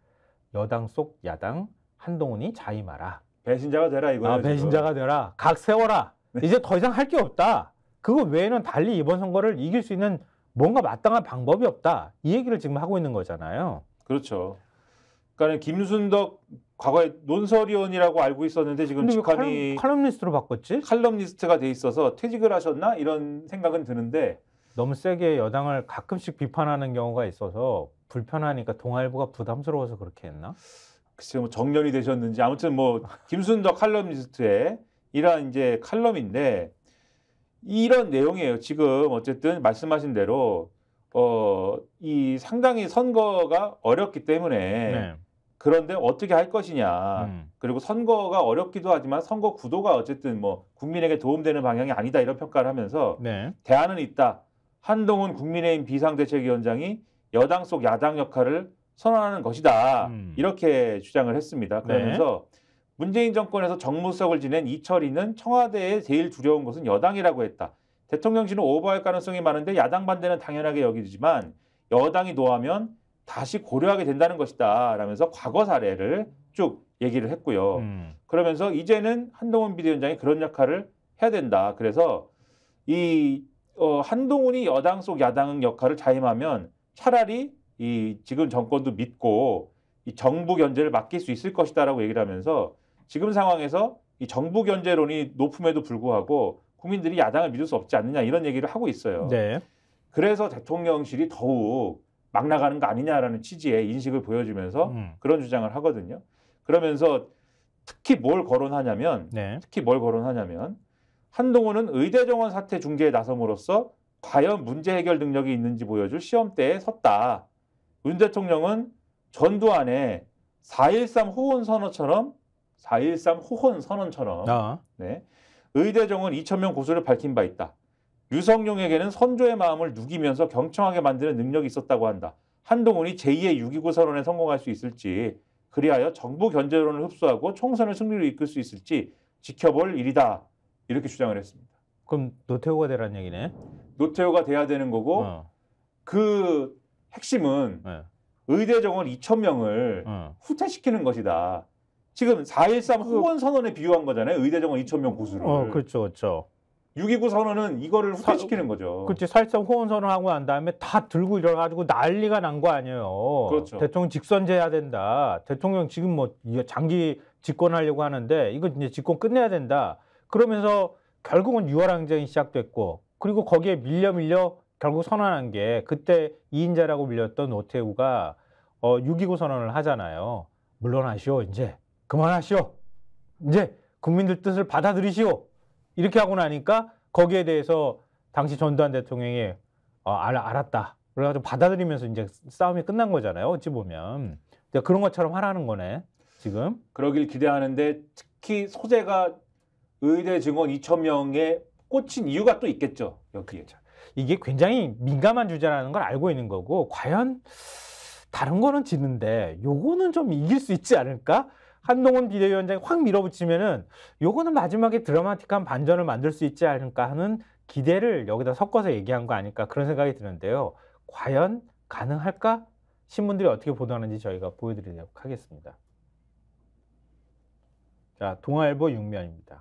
여당 속 야당, 한동훈이 자임하라. 배신자가 되라 이거예요. 아, 배신자가 지금. 되라. 각 세워라. 네. 이제 더 이상 할 게 없다. 그거 외에는 달리 이번 선거를 이길 수 있는 뭔가 마땅한 방법이 없다. 이 얘기를 지금 하고 있는 거잖아요. 그렇죠. 그러니까 김순덕 과거에 논설위원이라고 알고 있었는데 지금 직함이 칼럼, 칼럼니스트로 바꿨지? 칼럼니스트가 돼 있어서 퇴직을 하셨나 이런 생각은 드는데 너무 세게 여당을 가끔씩 비판하는 경우가 있어서 불편하니까 동아일보가 부담스러워서 그렇게 했나? 글쎄 뭐 정년이 되셨는지 아무튼 뭐 김순덕 칼럼니스트의 이러한 이제 칼럼인데 이런 내용이에요. 지금 어쨌든 말씀하신 대로 어이 상당히 선거가 어렵기 때문에 네. 그런데 어떻게 할 것이냐 음. 그리고 선거가 어렵기도 하지만 선거 구도가 어쨌든 뭐 국민에게 도움되는 방향이 아니다 이런 평가를 하면서 네. 대안은 있다. 한동훈 국민의힘 비상대책위원장이 여당 속 야당 역할을 선언하는 것이다. 음. 이렇게 주장을 했습니다. 네. 그러면서 네. 문재인 정권에서 정무수석을 지낸 이철이는 청와대에 제일 두려운 것은 여당이라고 했다. 대통령실은 오버할 가능성이 많은데 야당 반대는 당연하게 여기지만 여당이 노하면 다시 고려하게 된다는 것이다. 라면서 과거 사례를 쭉 얘기를 했고요. 음. 그러면서 이제는 한동훈 비대위원장이 그런 역할을 해야 된다. 그래서 이 어, 한동훈이 여당 속 야당 역할을 자임하면 차라리 이 지금 정권도 믿고 이 정부 견제를 맡길 수 있을 것이다라고 얘기를 하면서 지금 상황에서 이 정부 견제론이 높음에도 불구하고 국민들이 야당을 믿을 수 없지 않느냐 이런 얘기를 하고 있어요. 네. 그래서 대통령실이 더욱 막 나가는 거 아니냐라는 취지의 인식을 보여주면서 음. 그런 주장을 하거든요. 그러면서 특히 뭘 거론하냐면 네. 특히 뭘 거론하냐면 한동훈은 의대 정원 사태 중재에 나섬으로써 과연 문제 해결 능력이 있는지 보여줄 시험대에 섰다. 문 대통령은 전두환의 4.13 후원 선언처럼 4.13 후원 선언처럼 아. 네, 의대정은 2천 명 고소를 밝힌 바 있다. 유성룡에게는 선조의 마음을 누기면서 경청하게 만드는 능력이 있었다고 한다. 한동훈이 제2의 6.29 선언에 성공할 수 있을지 그리하여 정부 견제론을 흡수하고 총선을 승리로 이끌 수 있을지 지켜볼 일이다. 이렇게 주장을 했습니다. 그럼 노태우가 되라는 얘기네? 노태우가 돼야 되는 거고 어. 그 핵심은 네. 의대 정원 2천 명을 네. 후퇴시키는 것이다. 지금 4.13 그 후원 선언에 비유한 거잖아요. 의대 정원 2천 명구수를 어, 그렇죠, 그렇죠. 6.29 선언은 이거를 후퇴시키는 거죠. 그렇지. 사실상 호원 선언하고 난 다음에 다 들고 일어나가지고 난리가 난 거 아니에요. 그렇죠. 대통령 직선제해야 된다. 대통령 지금 뭐 장기 집권하려고 하는데 이건 이제 집권 끝내야 된다. 그러면서 결국은 6월 항쟁이 시작됐고 그리고 거기에 밀려 밀려 결국 선언한 게 그때 2인자라고 불렸던 노태우가 어, 6.29 선언을 하잖아요. 물러나시오, 이제. 그만하시오. 이제 국민들 뜻을 받아들이시오. 이렇게 하고 나니까 거기에 대해서 당시 전두환 대통령이 어, 알, 알았다. 그래가지고 받아들이면서 이제 싸움이 끝난 거잖아요. 어찌 보면. 그런 니까그 것처럼 하라는 거네. 지금. 그러길 기대하는데 특히 소재가 의대 증원 2천 명에 꽂힌 이유가 또 있겠죠. 여기에. 그렇죠. 이게 굉장히 민감한 주제라는 걸 알고 있는 거고 과연 다른 거는 지는데 요거는 좀 이길 수 있지 않을까? 한동훈 비대위원장이 확 밀어붙이면은 요거는 마지막에 드라마틱한 반전을 만들 수 있지 않을까 하는 기대를 여기다 섞어서 얘기한 거 아닐까 그런 생각이 드는데요. 과연 가능할까? 신문들이 어떻게 보도하는지 저희가 보여드리도록 하겠습니다. 자, 동아일보 6면입니다.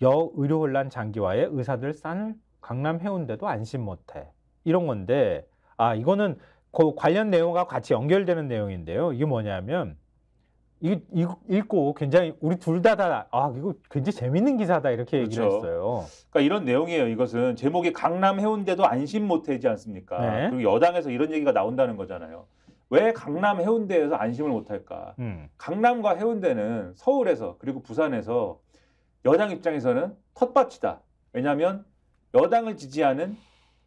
여의료혼란 장기화에 의사들 싼을 강남 해운대도 안심 못해 이런 건데 아 이거는 그 관련 내용과 같이 연결되는 내용인데요. 이게 뭐냐면 이, 이 읽고 굉장히 우리 둘 다 다 아 이거 굉장히 재밌는 기사다 이렇게 얘기를 그렇죠. 했어요. 그러니까 이런 내용이에요. 이것은 제목이 강남 해운대도 안심 못해지 않습니까? 네. 그리고 여당에서 이런 얘기가 나온다는 거잖아요. 왜 강남 해운대에서 안심을 못할까? 음. 강남과 해운대는 서울에서 그리고 부산에서 여당 입장에서는 텃밭이다. 왜냐하면 여당을 지지하는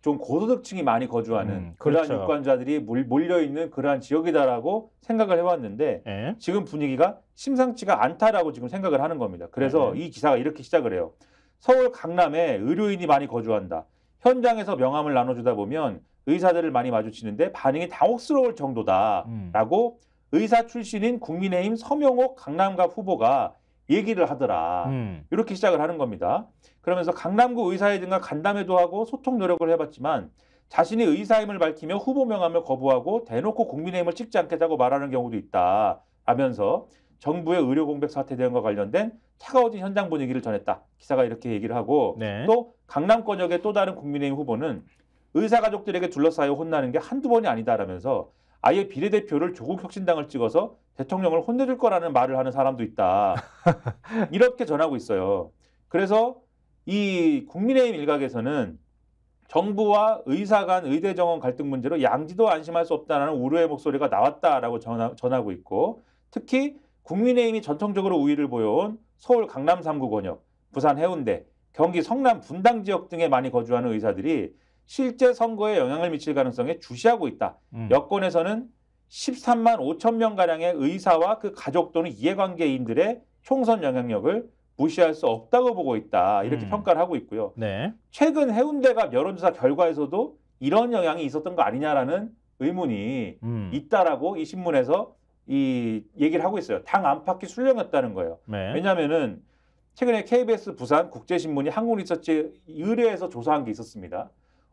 좀 고소득층이 많이 거주하는 음, 그렇죠. 그러한 유권자들이 몰려 있는 그러한 지역이다라고 생각을 해왔는데 에? 예. 지금 분위기가 심상치가 않다라고 지금 생각을 하는 겁니다. 그래서 에? 네. 이 기사가 이렇게 시작을 해요. 서울 강남에 의료인이 많이 거주한다. 현장에서 명함을 나눠주다 보면 의사들을 많이 마주치는데 반응이 당혹스러울 정도다라고 음. 의사 출신인 국민의힘 서명옥 강남갑 후보가 얘기를 하더라. 음. 이렇게 시작을 하는 겁니다. 그러면서 강남구 의사회 등과 간담회도 하고 소통 노력을 해봤지만 자신이 의사임을 밝히며 후보 명함을 거부하고 대놓고 국민의힘을 찍지 않겠다고 말하는 경우도 있다. 라면서 정부의 의료 공백 사태 대응과 관련된 차가워진 현장 분위기를 전했다. 기사가 이렇게 얘기를 하고 네. 또 강남권역의 또 다른 국민의힘 후보는 의사 가족들에게 둘러싸여 혼나는 게 한두 번이 아니다라면서 아예 비례대표를 조국 혁신당을 찍어서 대통령을 혼내줄 거라는 말을 하는 사람도 있다. [laughs] 이렇게 전하고 있어요. 그래서 이 국민의힘 일각에서는 정부와 의사 간 의대 정원 갈등 문제로 양지도 안심할 수 없다는 우려의 목소리가 나왔다라고 전하, 고 있고 특히 국민의힘이 전통적으로 우위를 보여온 서울 강남 3구 권역, 부산 해운대, 경기 성남 분당 지역 등에 많이 거주하는 의사들이 실제 선거에 영향을 미칠 가능성에 주시하고 있다. 음. 여권에서는 13만 5천 명가량의 의사와 그 가족 또는 이해관계인들의 총선 영향력을 무시할 수 없다고 보고 있다 이렇게 음. 평가를 하고 있고요. 네. 최근 해운대가 여론조사 결과에서도 이런 영향이 있었던 거 아니냐라는 의문이 음. 있다라고 이 신문에서 이 얘기를 하고 있어요. 당 안팎이 술렁였다는 거예요. 네. 왜냐하면은 최근에 KBS 부산 국제신문이 한국리서치 의뢰해서 조사한 게 있었습니다.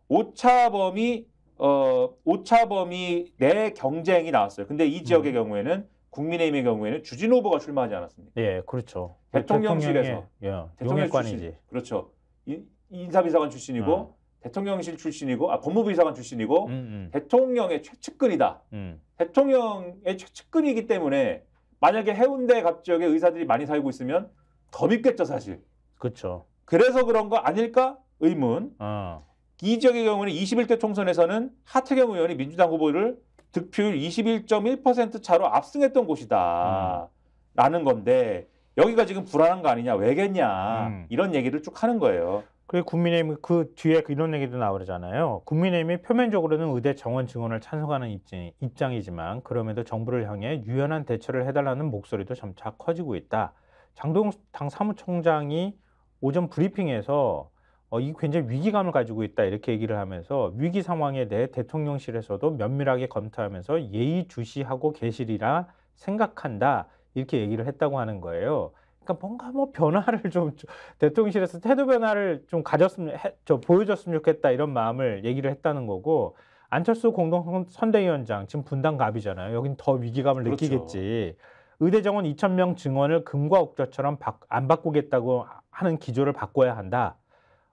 오차범위 어 오차범위 내 경쟁이 나왔어요. 근데 이 지역의 음. 경우에는 국민의힘의 경우에는 주진 후보가 출마하지 않았습니까? 예, 그렇죠. 대통령실에서 그 대통령 예, 관이지 출신. 그렇죠. 인, 사비서관 출신이고 어. 대통령실 출신이고 아 법무부 이관 출신이고 음, 음. 대통령의 최측근이다. 음. 대통령의 최측근이기 때문에 만약에 해운대 갑 지역에 의사들이 많이 살고 있으면 더 믿겠죠 사실. 그렇죠. 그래서 그런 거 아닐까 의문. 어. 이 지역의 경우는 21대 총선에서는 하태경 의원이 민주당 후보를 득표율 21.1% 차로 압승했던 곳이다. 라는 건데 여기가 지금 불안한 거 아니냐 왜겠냐 음. 이런 얘기를 쭉 하는 거예요. 그리고 국민의힘 그 뒤에 그 이런 얘기도 나오잖아요. 국민의힘이 표면적으로는 의대 정원 증원을 찬성하는 입지, 입장이지만 그럼에도 정부를 향해 유연한 대처를 해달라는 목소리도 점차 커지고 있다. 장동 당 사무총장이 오전 브리핑에서 어, 이 굉장히 위기감을 가지고 있다 이렇게 얘기를 하면서 위기 상황에 대해 대통령실에서도 면밀하게 검토하면서 예의주시하고 계시리라 생각한다 이렇게 얘기를 했다고 하는 거예요. 그러니까 뭔가 뭐 변화를 좀 대통령실에서 태도 변화를 좀 가졌으면 해, 저 보여줬으면 좋겠다 이런 마음을 얘기를 했다는 거고 안철수 공동 선대위원장 지금 분당갑이잖아요. 여긴 더 위기감을 그렇죠. 느끼겠지. 의대정원 2천 명 증원을 금과 옥조처럼 안 바꾸겠다고 하는 기조를 바꿔야 한다.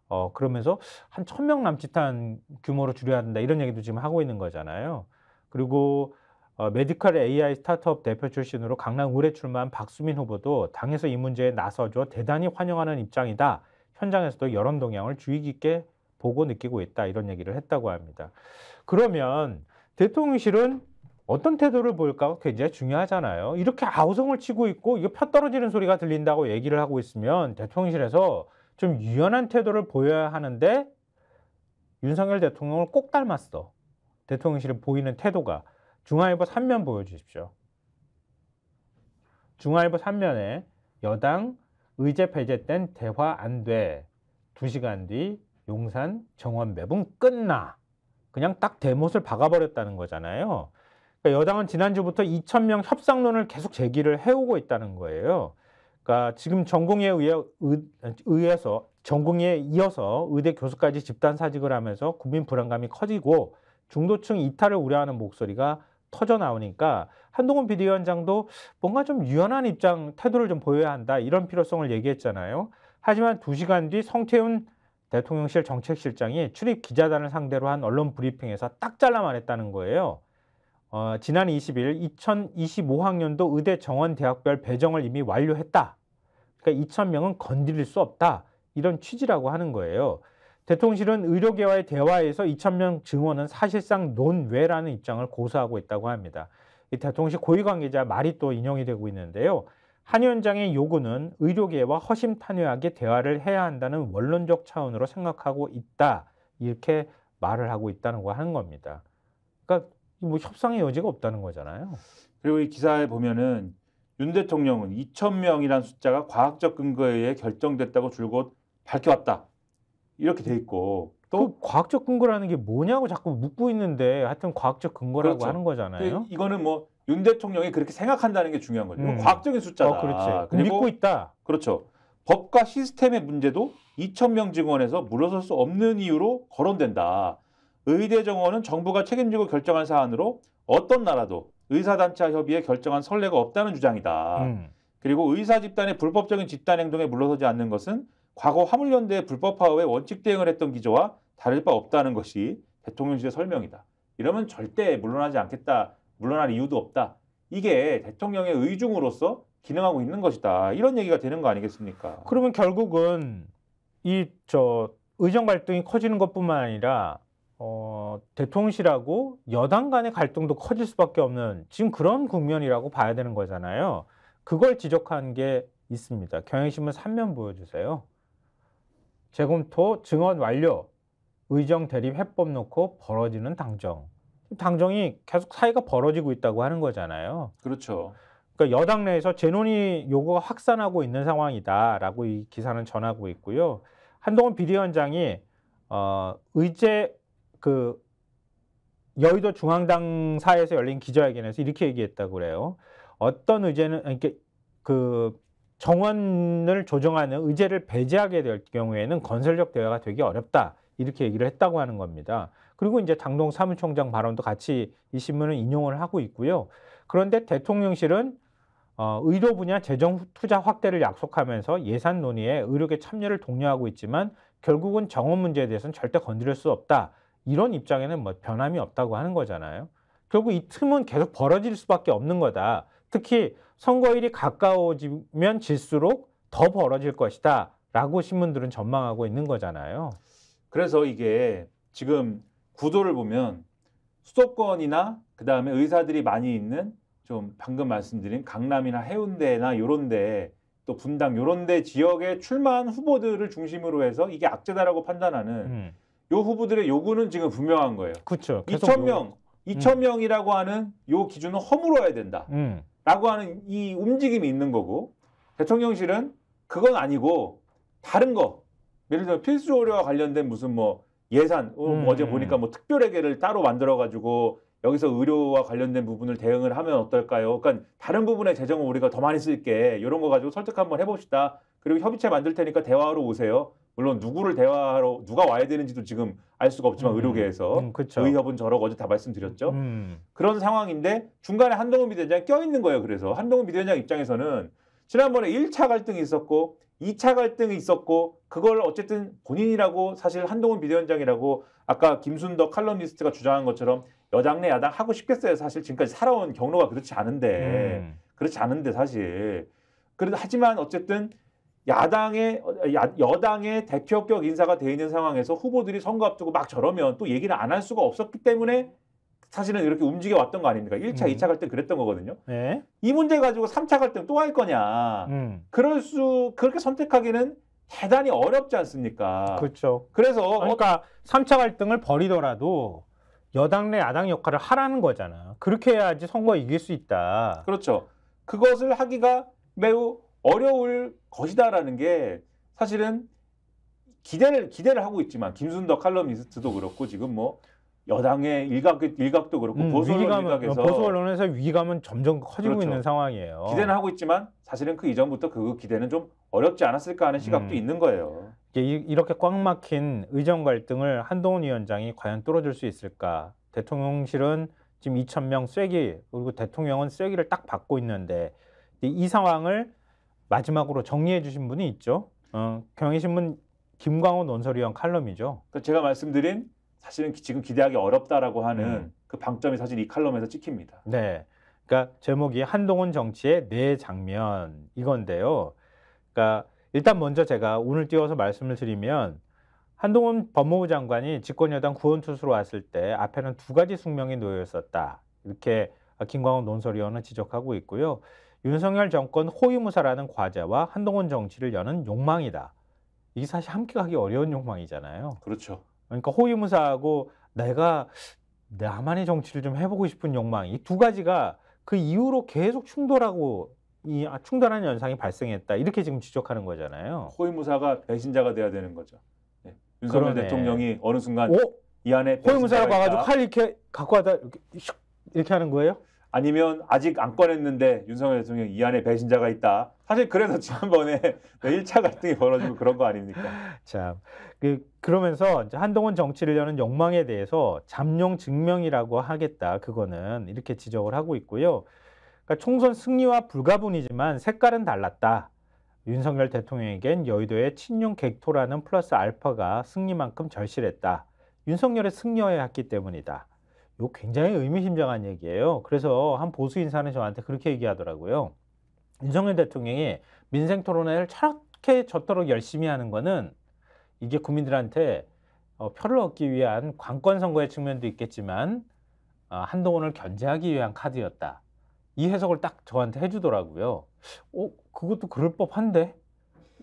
어, 그러면서 한천명 남짓한 규모로 줄여야 된다 이런 얘기도 지금 하고 있는 거잖아요. 그리고 어, 메디컬 AI 스타트업 대표 출신으로 강남 의뢰 출마한 박수민 후보도 당에서 이 문제에 나서줘 대단히 환영하는 입장이다. 현장에서도 여론 동향을 주의 깊게 보고 느끼고 있다 이런 얘기를 했다고 합니다. 그러면 대통령실은 어떤 태도를 보일까가 굉장히 중요하잖아요. 이렇게 아우성을 치고 있고 이거 펴 떨어지는 소리가 들린다고 얘기를 하고 있으면 대통령실에서 좀 유연한 태도를 보여야 하는데 윤석열 대통령을 꼭 닮았어. 대통령실에 보이는 태도가 중앙일보 3면 보여주십시오. 중앙일보 3면에 여당 의제 폐제된 대화 안 돼. 2시간 뒤 용산 정원 매분 끝나. 그냥 딱 대못을 박아버렸다는 거잖아요. 그러니까 여당은 지난주부터 2,000명 협상론을 계속 제기를 해오고 있다는 거예요. 그러니까 지금 전공에 의해, 의해서 전공에 이어서 의대 교수까지 집단 사직을 하면서 국민 불안감이 커지고 중도층 이탈을 우려하는 목소리가 터져 나오니까 한동훈 비대위원장도 뭔가 좀 유연한 입장 태도를 좀 보여야 한다 이런 필요성을 얘기했잖아요. 하지만 두 시간 뒤 성태훈 대통령실 정책실장이 출입 기자단을 상대로 한 언론 브리핑에서 딱 잘라 말했다는 거예요. 어, 지난 20일 2025학년도 의대 정원 대학별 배정을 이미 완료했다. 그러니까 2천 명은 건드릴 수 없다 이런 취지라고 하는 거예요. 대통령실은 의료계와의 대화에서 2천 명 증원은 사실상 논외라는 입장을 고수하고 있다고 합니다. 대통령실 고위 관계자 말이 또 인용이 되고 있는데요. 한 위원장의 요구는 의료계와 허심탄회하게 대화를 해야 한다는 원론적 차원으로 생각하고 있다. 이렇게 말을 하고 있다는 거 하는 겁니다. 그러니까 뭐 협상의 여지가 없다는 거잖아요. 그리고 이 기사에 보면은 윤 대통령은 2천명이라는 숫자가 과학적 근거에 의해 결정됐다고 줄곧 밝혀왔다. 이렇게 돼 있고 또그 과학적 근거라는 게 뭐냐고 자꾸 묻고 있는데 하여튼 과학적 근거라고 그렇죠. 하는 거잖아요. 이거는 뭐 윤 대통령이 그렇게 생각한다는 게 중요한 거죠. 음. 과학적인 숫자다. 어, 그렇지. 그리고 믿고 있다. 그렇죠. 법과 시스템의 문제도 2천명증원에서 물러설 수 없는 이유로 거론된다. 의대 정원은 정부가 책임지고 결정한 사안으로 어떤 나라도 의사단체와 협의해 결정한 선례가 없다는 주장이다. 음. 그리고 의사 집단의 불법적인 집단 행동에 물러서지 않는 것은 과거 화물연대의 불법 파업에 원칙 대응을 했던 기조와 다를 바 없다는 것이 대통령실의 설명이다. 이러면 절대 물러나지 않겠다. 물러날 이유도 없다. 이게 대통령의 의중으로서 기능하고 있는 것이다. 이런 얘기가 되는 거 아니겠습니까? 그러면 결국은 이 저 의정 발동이 커지는 것뿐만 아니라 어, 대통령실하고 여당 간의 갈등도 커질 수밖에 없는 지금 그런 국면이라고 봐야 되는 거잖아요. 그걸 지적한 게 있습니다. 경향신문 3면 보여주세요. 재검토 증언 완료. 의정 대립 해법 놓고 벌어지는 당정. 당정이 계속 사이가 벌어지고 있다고 하는 거잖아요. 그렇죠. 그러니까 여당 내에서 재논의 요구가 확산하고 있는 상황이다라고 이 기사는 전하고 있고요. 한동훈 비대위원장이 어, 의제 그 여의도 중앙당사에서 열린 기자회견에서 이렇게 얘기했다고 그래요. 어떤 의제는 그러니까 그 정원을 조정하는 의제를 배제하게 될 경우에는 건설적 대화가 되기 어렵다 이렇게 얘기를 했다고 하는 겁니다. 그리고 이제 당동 사무총장 발언도 같이 이 신문은 인용을 하고 있고요. 그런데 대통령실은 어, 의료 분야 재정 투자 확대를 약속하면서 예산 논의에 의료계 참여를 독려하고 있지만 결국은 정원 문제에 대해서는 절대 건드릴 수 없다. 이런 입장에는 뭐 변함이 없다고 하는 거잖아요. 결국 이 틈은 계속 벌어질 수밖에 없는 거다. 특히 선거일이 가까워지면 질수록 더 벌어질 것이다. 라고 신문들은 전망하고 있는 거잖아요. 그래서 이게 지금 구도를 보면 수도권이나 그 다음에 의사들이 많이 있는 좀 방금 말씀드린 강남이나 해운대나 요런 데 또 분당 요런 데 지역에 출마한 후보들을 중심으로 해서 이게 악재다라고 판단하는 음. 요 후보들의 요구는 지금 분명한 거예요. 그렇죠. 2천 명, 2천 음. 명이라고 하는 요 기준은 허물어야 된다라고 음. 하는 이 움직임이 있는 거고 대통령실은 그건 아니고 다른 거 예를 들어 필수 의료와 관련된 무슨 뭐 예산 어, 뭐 음, 음, 음. 뭐 어제 보니까 뭐 특별회계를 따로 만들어 가지고 여기서 의료와 관련된 부분을 대응을 하면 어떨까요? 그러니까 다른 부분의 재정을 우리가 더 많이 쓸게 이런 거 가지고 설득 한번 해봅시다. 그리고 협의체 만들 테니까 대화하러 오세요. 물론 누구를 대화하러 누가 와야 되는지도 지금 알 수가 없지만 음, 음. 의료계에서 음, 그쵸. 그렇죠. 의협은 저러고 어제 다 말씀드렸죠. 음. 그런 상황인데 중간에 한동훈 비대위원장이 껴있는 거예요. 그래서 한동훈 비대위원장 입장에서는 지난번에 1차 갈등이 있었고 2차 갈등이 있었고 그걸 어쨌든 본인이라고 사실 한동훈 비대위원장이라고 아까 김순덕 칼럼니스트가 주장한 것처럼 여당 내 야당 하고 싶겠어요. 사실 지금까지 살아온 경로가 그렇지 않은데 음. 그렇지 않은데 사실. 그래도 하지만 어쨌든 야당의 어, 여당의 대표격 인사가 돼 있는 상황에서 후보들이 선거 앞두고 막 저러면 또 얘기를 안 할 수가 없었기 때문에 사실은 이렇게 움직여 왔던 거 아닙니까? 1차, 음. 2차 갈등 그랬던 거거든요. 네. 이 문제 가지고 3차 갈등 또 할 거냐? 음. 그럴 수 그렇게 선택하기는 대단히 어렵지 않습니까? 그렇죠. 그래서 어, 그러니까 삼차 갈등을 벌이더라도 여당 내 야당 역할을 하라는 거잖아. 그렇게 해야지 선거 이길 수 있다. 그렇죠. 그것을 하기가 매우 어려울 것이다라는 게 사실은 기대를 기대를 하고 있지만 김순덕 칼럼니스트도 그렇고 지금 뭐 여당의 일각 일각도 그렇고 음, 보수 언론 일각에서 보수 언론에서 위기감은 점점 커지고 그렇죠. 있는 상황이에요. 기대는 하고 있지만 사실은 그 이전부터 그 기대는 좀 어렵지 않았을까 하는 시각도 음. 있는 거예요. 이렇게 꽉 막힌 의정 갈등을 한동훈 위원장이 과연 뚫어줄 수 있을까? 대통령실은 지금 2천 명 쐐기 그리고 대통령은 쐐기를 딱 받고 있는데 이 상황을 마지막으로 정리해 주신 분이 있죠. 어, 경향신문 김광훈 논설위원 칼럼이죠. 그러니까 제가 말씀드린 사실은 지금 기대하기 어렵다라고 하는 음. 그 방점이 사실 이 칼럼에서 찍힙니다. 네. 그러니까 제목이 한동훈 정치의 네 장면 이건데요. 그러니까 일단 먼저 제가 오늘 띄워서 말씀을 드리면 한동훈 법무부 장관이 집권여당 구원투수로 왔을 때 앞에는 두 가지 숙명이 놓여 있었다. 이렇게 김광훈 논설위원은 지적하고 있고요. 윤석열 정권 호위무사라는 과제와 한동훈 정치를 여는 욕망이다. 이게 사실 함께 가기 어려운 욕망이잖아요. 그렇죠. 그러니까 호위무사하고 내가 나만의 정치를 좀 해보고 싶은 욕망 이두 가지가 그 이후로 계속 충돌하고 이 아, 충돌하는 현상이 발생했다 이렇게 지금 지적하는 거잖아요. 호위무사가 배신자가 돼야 되는 거죠. 네. 윤석열 그러네. 대통령이 어느 순간 오? 어? 이 안에 호위무사가 봐가지고칼 이렇게 갖고 와다 이렇게, 이렇게 하는 거예요? 아니면 아직 안 꺼냈는데 윤석열 대통령 이 안에 배신자가 있다. 사실 그래서 [laughs] 지난번에 1차 갈등이 벌어지고 그런 거 아닙니까? 자, 그, 그러면서 한동훈 정치를 여는 욕망에 대해서 잠룡 증명이라고 하겠다. 그거는 이렇게 지적을 하고 있고요. 그러니까 총선 승리와 불가분이지만 색깔은 달랐다. 윤석열 대통령에겐 여의도의 친윤 객토라는 플러스 알파가 승리만큼 절실했다. 윤석열의 승려해왔기 때문이다. 이거 굉장히 의미심장한 얘기예요. 그래서 한 보수 인사는 저한테 그렇게 얘기하더라고요. 윤석열 대통령이 민생 토론회를 저렇게 저토록 열심히 하는 거는 이게 국민들한테 어, 표를 얻기 위한 관권 선거의 측면도 있겠지만 어, 한동훈을 견제하기 위한 카드였다. 이 해석을 딱 저한테 해주더라고요. 어, 그것도 그럴 법한데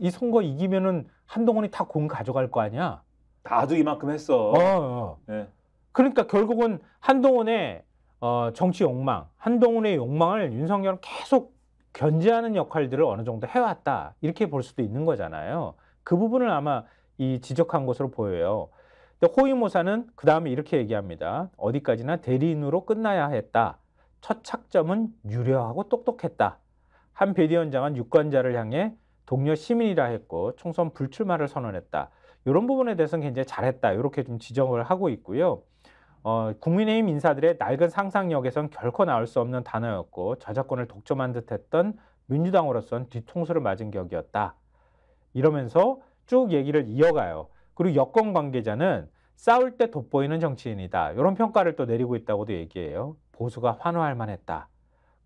이 선거 이기면은 한동훈이 다 공 가져갈 거 아니야? 다도 이만큼 했어. 어, 어. 네. 그러니까 결국은 한동훈의 어, 정치 욕망, 한동훈의 욕망을 윤석열은 계속 견제하는 역할들을 어느 정도 해왔다. 이렇게 볼 수도 있는 거잖아요. 그 부분을 아마 이 지적한 것으로 보여요. 근데 호위모사는 그 다음에 이렇게 얘기합니다. 어디까지나 대리인으로 끝나야 했다. 첫 착점은 유려하고 똑똑했다. 한 비대위원장은 유권자를 향해 동료 시민이라 했고 총선 불출마를 선언했다. 이런 부분에 대해서는 굉장히 잘했다. 이렇게 좀 지적을 하고 있고요. 어, 국민의힘 인사들의 낡은 상상력에선 결코 나올 수 없는 단어였고 저작권을 독점한 듯했던 민주당으로선 뒤통수를 맞은 격이었다. 이러면서 쭉 얘기를 이어가요. 그리고 여권 관계자는 싸울 때 돋보이는 정치인이다. 이런 평가를 또 내리고 있다고도 얘기해요. 보수가 환호할 만했다.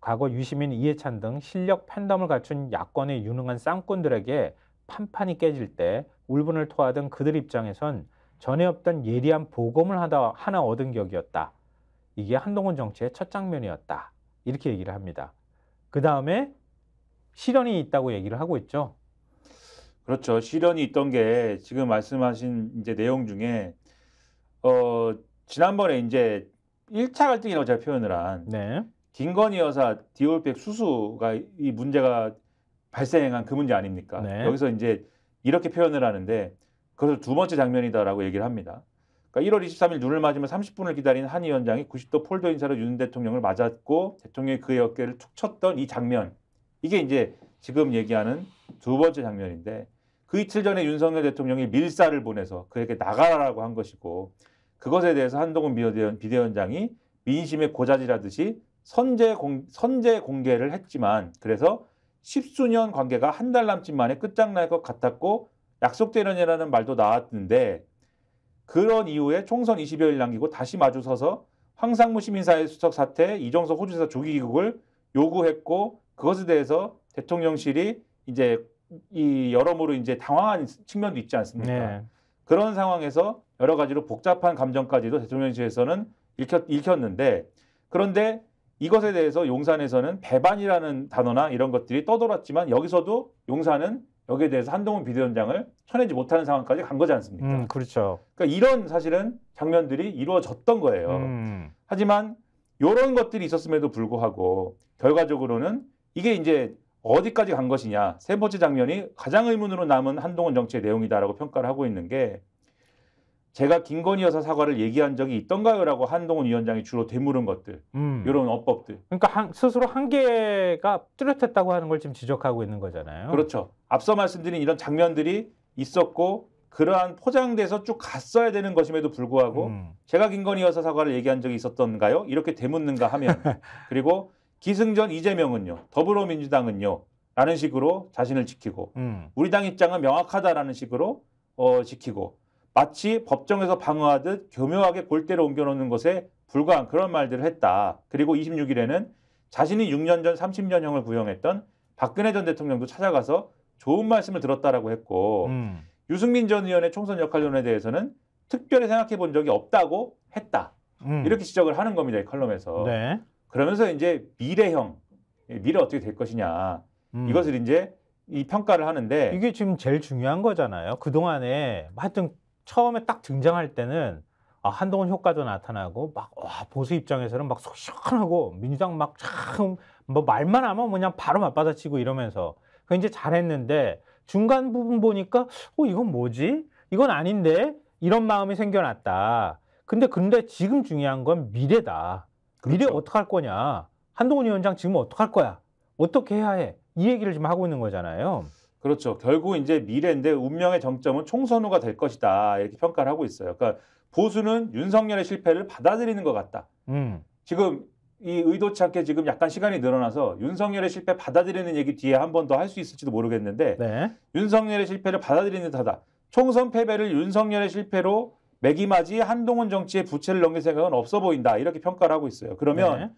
과거 유시민, 이해찬 등 실력 팬덤을 갖춘 야권의 유능한 쌍꾼들에게 판판이 깨질 때 울분을 토하던 그들 입장에선 전에 없던 예리한 보검을 하나 얻은 격이었다. 이게 한동훈 정치의 첫 장면이었다. 이렇게 얘기를 합니다. 그 다음에 실현이 있다고 얘기를 하고 있죠. 그렇죠. 실현이 있던 게 지금 말씀하신 이제 내용 중에 어 지난번에 이제 1차 갈등이라고 제가 표현을 한 네. 김건희 여사 디올백 수수가 이 문제가 발생한 그 문제 아닙니까? 네. 여기서 이제 이렇게 표현을 하는데 그것을 두 번째 장면이다라고 얘기를 합니다. 그러니까 1월 23일 눈을 맞으면 30분을 기다린 한 위원장이 90도 폴더 인사로 윤 대통령을 맞았고 대통령이 그의 어깨를 툭 쳤던 이 장면 이게 이제 지금 얘기하는 두 번째 장면인데 그 이틀 전에 윤석열 대통령이 밀사를 보내서 그에게 나가라고 한 것이고 그것에 대해서 한동훈 비대위원, 비대위원장이 민심의 고자질하듯이 선제, 공, 선제 공개를 했지만 그래서 십수년 관계가 한 달 남짓 만에 끝장날 것 같았고 약속대련이라는 말도 나왔는데 그런 이후에 총선 20여일 남기고 다시 마주서서 황상무 시민사회 수석 사태 이종석 호주사 조기 귀국을 요구했고 그것에 대해서 대통령실이 이제 이 여러모로 이제 당황한 측면도 있지 않습니까? 네. 그런 상황에서 여러 가지로 복잡한 감정까지도 대통령실에서는 읽혔, 읽혔는데 그런데 이것에 대해서 용산에서는 배반이라는 단어나 이런 것들이 떠돌았지만 여기서도 용산은 여기에 대해서 한동훈 비대위원장을 쳐내지 못하는 상황까지 간 거지 않습니까? 음, 그렇죠. 그러니까 이런 사실은 장면들이 이루어졌던 거예요. 음. 하지만 이런 것들이 있었음에도 불구하고 결과적으로는 이게 이제 어디까지 간 것이냐 세 번째 장면이 가장 의문으로 남은 한동훈 정치의 내용이다라고 평가를 하고 있는 게 제가 김건희 여사 사과를 얘기한 적이 있던가요라고 한동훈 위원장이 주로 되물은 것들 음. 이런 어법들 그러니까 한, 스스로 한계가 뚜렷했다고 하는 걸 지금 지적하고 있는 거잖아요 그렇죠 앞서 말씀드린 이런 장면들이 있었고 그러한 포장돼서 쭉 갔어야 되는 것임에도 불구하고 음. 제가 김건희 여사 사과를 얘기한 적이 있었던가요 이렇게 되묻는가 하면 [laughs] 그리고 기승전 이재명은요 더불어민주당은요 라는 식으로 자신을 지키고 음. 우리 당 입장은 명확하다라는 식으로 어, 지키고 마치 법정에서 방어하듯 교묘하게 골대로 옮겨놓는 것에 불과한 그런 말들을 했다. 그리고 26일에는 자신이 6년 전 30년형을 구형했던 박근혜 전 대통령도 찾아가서 좋은 말씀을 들었다라고 했고 음. 유승민 전 의원의 총선 역할론에 대해서는 특별히 생각해 본 적이 없다고 했다. 음. 이렇게 지적을 하는 겁니다. 이 컬럼에서. 네. 그러면서 이제 미래형, 미래 어떻게 될 것이냐. 음. 이것을 이제 이 평가를 하는데 이게 지금 제일 중요한 거잖아요. 그동안에 하여튼 처음에 딱 등장할 때는 아, 한동훈 효과도 나타나고 막 와, 보수 입장에서는 막소시원하고 민주당 막 참 뭐 말만 하면 그냥 바로 맞받아치고 이러면서 그 이제 잘했는데 중간 부분 보니까 어 이건 뭐지? 이건 아닌데 이런 마음이 생겨났다. 근데 근데 지금 중요한 건 미래다. 그렇죠. 미래 어떻게 할 거냐? 한동훈 위원장 지금 어떻게 할 거야? 어떻게 해야 해? 이 얘기를 지금 하고 있는 거잖아요. 그렇죠. 결국 이제 미래인데 운명의 정점은 총선후가 될 것이다 이렇게 평가를 하고 있어요. 그러니까 보수는 윤석열의 실패를 받아들이는 것 같다. 음. 지금 이 의도치 않게 지금 약간 시간이 늘어나서 윤석열의 실패 받아들이는 얘기 뒤에 한 번 더 할 수 있을지도 모르겠는데 네. 윤석열의 실패를 받아들이는 듯하다. 총선 패배를 윤석열의 실패로 매김하지 한동훈 정치의 부채를 넘길 생각은 없어 보인다 이렇게 평가를 하고 있어요. 그러면 네.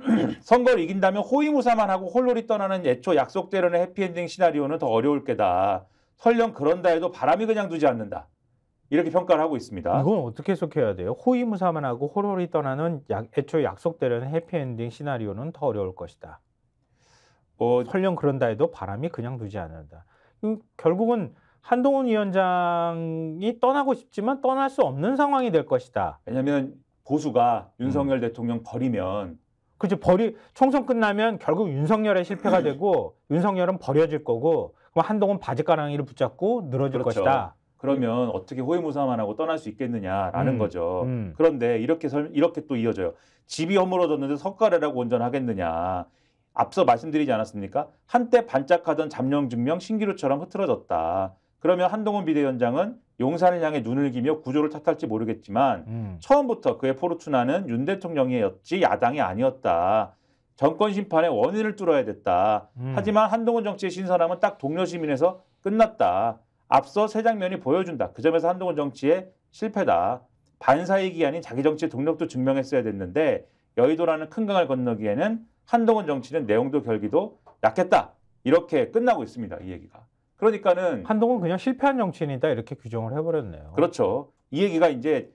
[clears throat] 선거를 이긴다면 호위무사만 하고 홀로리 떠나는 애초 약속대로는 해피엔딩 시나리오는 더 어려울 게다. 설령 그런다 해도 바람이 그냥 두지 않는다. 이렇게 평가를 하고 있습니다. 이건 어떻게 해석해야 돼요? 호위무사만 하고 홀로리 떠나는 약, 애초 약속대로는 해피엔딩 시나리오는 더 어려울 것이다. 어, 설령 그런다 해도 바람이 그냥 두지 않는다. 음, 결국은 한동훈 위원장이 떠나고 싶지만 떠날 수 없는 상황이 될 것이다. 왜냐하면 보수가 윤석열 음. 대통령 버리면 그죠 버리 총선 끝나면 결국 윤석열의 실패가 [clears throat] 되고 윤석열은 버려질 거고 그럼 한동훈 바지가랑이를 붙잡고 늘어질 그렇죠. 것이다. 그러면 어떻게 호의무사만 하고 떠날 수 있겠느냐라는 음. 거죠. 음. 그런데 이렇게 설, 이렇게 또 이어져요. 집이 허물어졌는데 석가래라고 온전하겠느냐. 앞서 말씀드리지 않았습니까? 한때 반짝하던 잠룡 증명 신기루처럼 흐트러졌다. 그러면 한동훈 비대위원장은 용산을 향해 눈을 기며 구조를 탓할지 모르겠지만 음. 처음부터 그의 포르투나는 윤 대통령이었지 야당이 아니었다. 정권 심판의 원인을 뚫어야 됐다. 음. 하지만 한동훈 정치의 신선함은 딱 동료 시민에서 끝났다. 앞서 세 장면이 보여준다. 그 점에서 한동훈 정치의 실패다. 반사이기 아닌 자기 정치의 동력도 증명했어야 됐는데 여의도라는 큰 강을 건너기에는 한동훈 정치는 내용도 결기도 약했다. 이렇게 끝나고 있습니다. 이 얘기가. 그러니까는 한동훈 그냥 실패한 정치인이다 이렇게 규정을 해버렸네요. 그렇죠. 이 얘기가 이제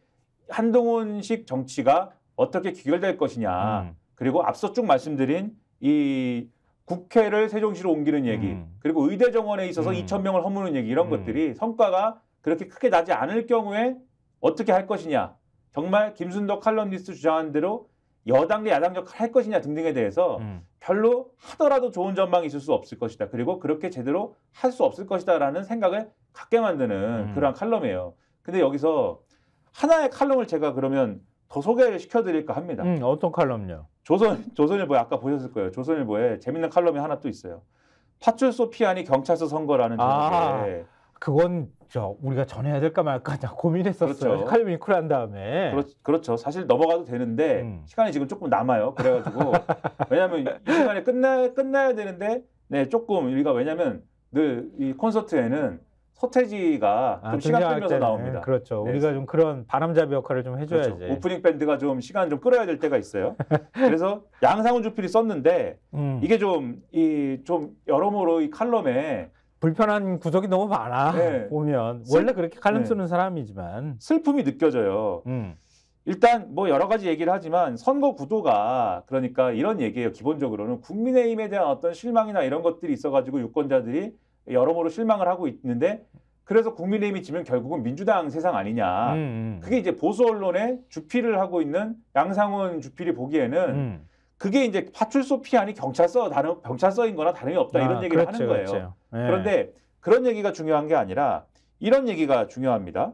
한동훈식 정치가 어떻게 귀결될 것이냐 음. 그리고 앞서 쭉 말씀드린 이 국회를 세종시로 옮기는 얘기 음. 그리고 의대 정원에 있어서 음. 2천 명을 허무는 얘기 이런 음. 것들이 성과가 그렇게 크게 나지 않을 경우에 어떻게 할 것이냐 정말 김순덕 칼럼니스트 주장한 대로 여당 대 야당 역할할 것이냐 등등에 대해서 음. 별로 하더라도 좋은 전망이 있을 수 없을 것이다. 그리고 그렇게 제대로 할 수 없을 것이다라는 생각을 갖게 만드는 음. 그러한 칼럼이에요. 근데 여기서 하나의 칼럼을 제가 그러면 더 소개를 시켜드릴까 합니다. 음, 어떤 칼럼요? 조선 조선일보 에 아까 보셨을 거예요. 조선일보에 재밌는 칼럼이 하나 또 있어요. 파출소 피안이 경찰서 선거라는 제목의 그건 저 우리가 전해야 될까 말까 고민했었어요. 그렇죠. 칼빈 쿨한 다음에. 그렇, 그렇죠. 사실 넘어가도 되는데 음. 시간이 지금 조금 남아요. 그래가지고 [laughs] 왜냐하면 이 시간에 끝나 끝나야 되는데 네 조금 우리가 왜냐하면 늘 이 콘서트에는 서태지가 아, 좀 시간 끌면서 나옵니다. 그렇죠. 네. 우리가 좀 그런 바람잡이 역할을 좀 해줘야지. 그렇죠. 오프닝 밴드가 좀 시간 좀 끌어야 될 때가 있어요. [laughs] 그래서 양상훈 주필이 썼는데 음. 이게 좀 이좀 좀 여러모로 이 칼럼에 불편한 구석이 너무 많아 네. 보면 원래 그렇게 칼럼 네. 쓰는 사람이지만 슬픔이 느껴져요. 음. 일단 뭐 여러 가지 얘기를 하지만 선거 구도가 그러니까 이런 얘기예요. 기본적으로는 국민의힘에 대한 어떤 실망이나 이런 것들이 있어가지고 유권자들이 여러모로 실망을 하고 있는데 그래서 국민의힘이 지면 결국은 민주당 세상 아니냐. 음, 음. 그게 이제 보수 언론의 주필을 하고 있는 양상훈 주필이 보기에는. 음. 그게 이제 파출소 피안이 경찰서 다른 경찰서인 거나 다름이 없다 이런 아, 얘기를 그렇죠, 하는 거예요. 그렇죠. 네. 그런데 그런 얘기가 중요한 게 아니라 이런 얘기가 중요합니다.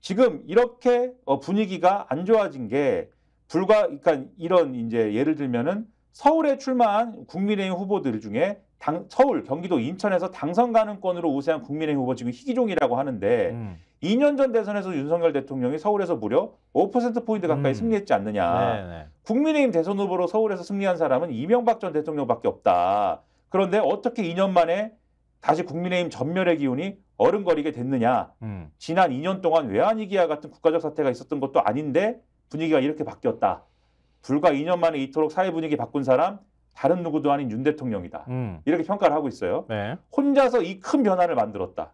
지금 이렇게 어, 분위기가 안 좋아진 게 불과 그러니까 이런 이제 예를 들면은 서울에 출마한 국민의힘 후보들 중에 당, 서울, 경기도, 인천에서 당선 가능권으로 우세한 국민의힘 후보 지금 희귀종이라고 하는데 음. 2년 전 대선에서 윤석열 대통령이 서울에서 무려 5%포인트 가까이 음. 승리했지 않느냐. 네네. 국민의힘 대선 후보로 서울에서 승리한 사람은 이명박 전 대통령밖에 없다. 그런데 어떻게 2년 만에 다시 국민의힘 전멸의 기운이 어른거리게 됐느냐. 음. 지난 2년 동안 외환위기와 같은 국가적 사태가 있었던 것도 아닌데 분위기가 이렇게 바뀌었다. 불과 2년 만에 이토록 사회 분위기 바꾼 사람 다른 누구도 아닌 윤 대통령이다. 음. 이렇게 평가를 하고 있어요. 네. 혼자서 이 큰 변화를 만들었다.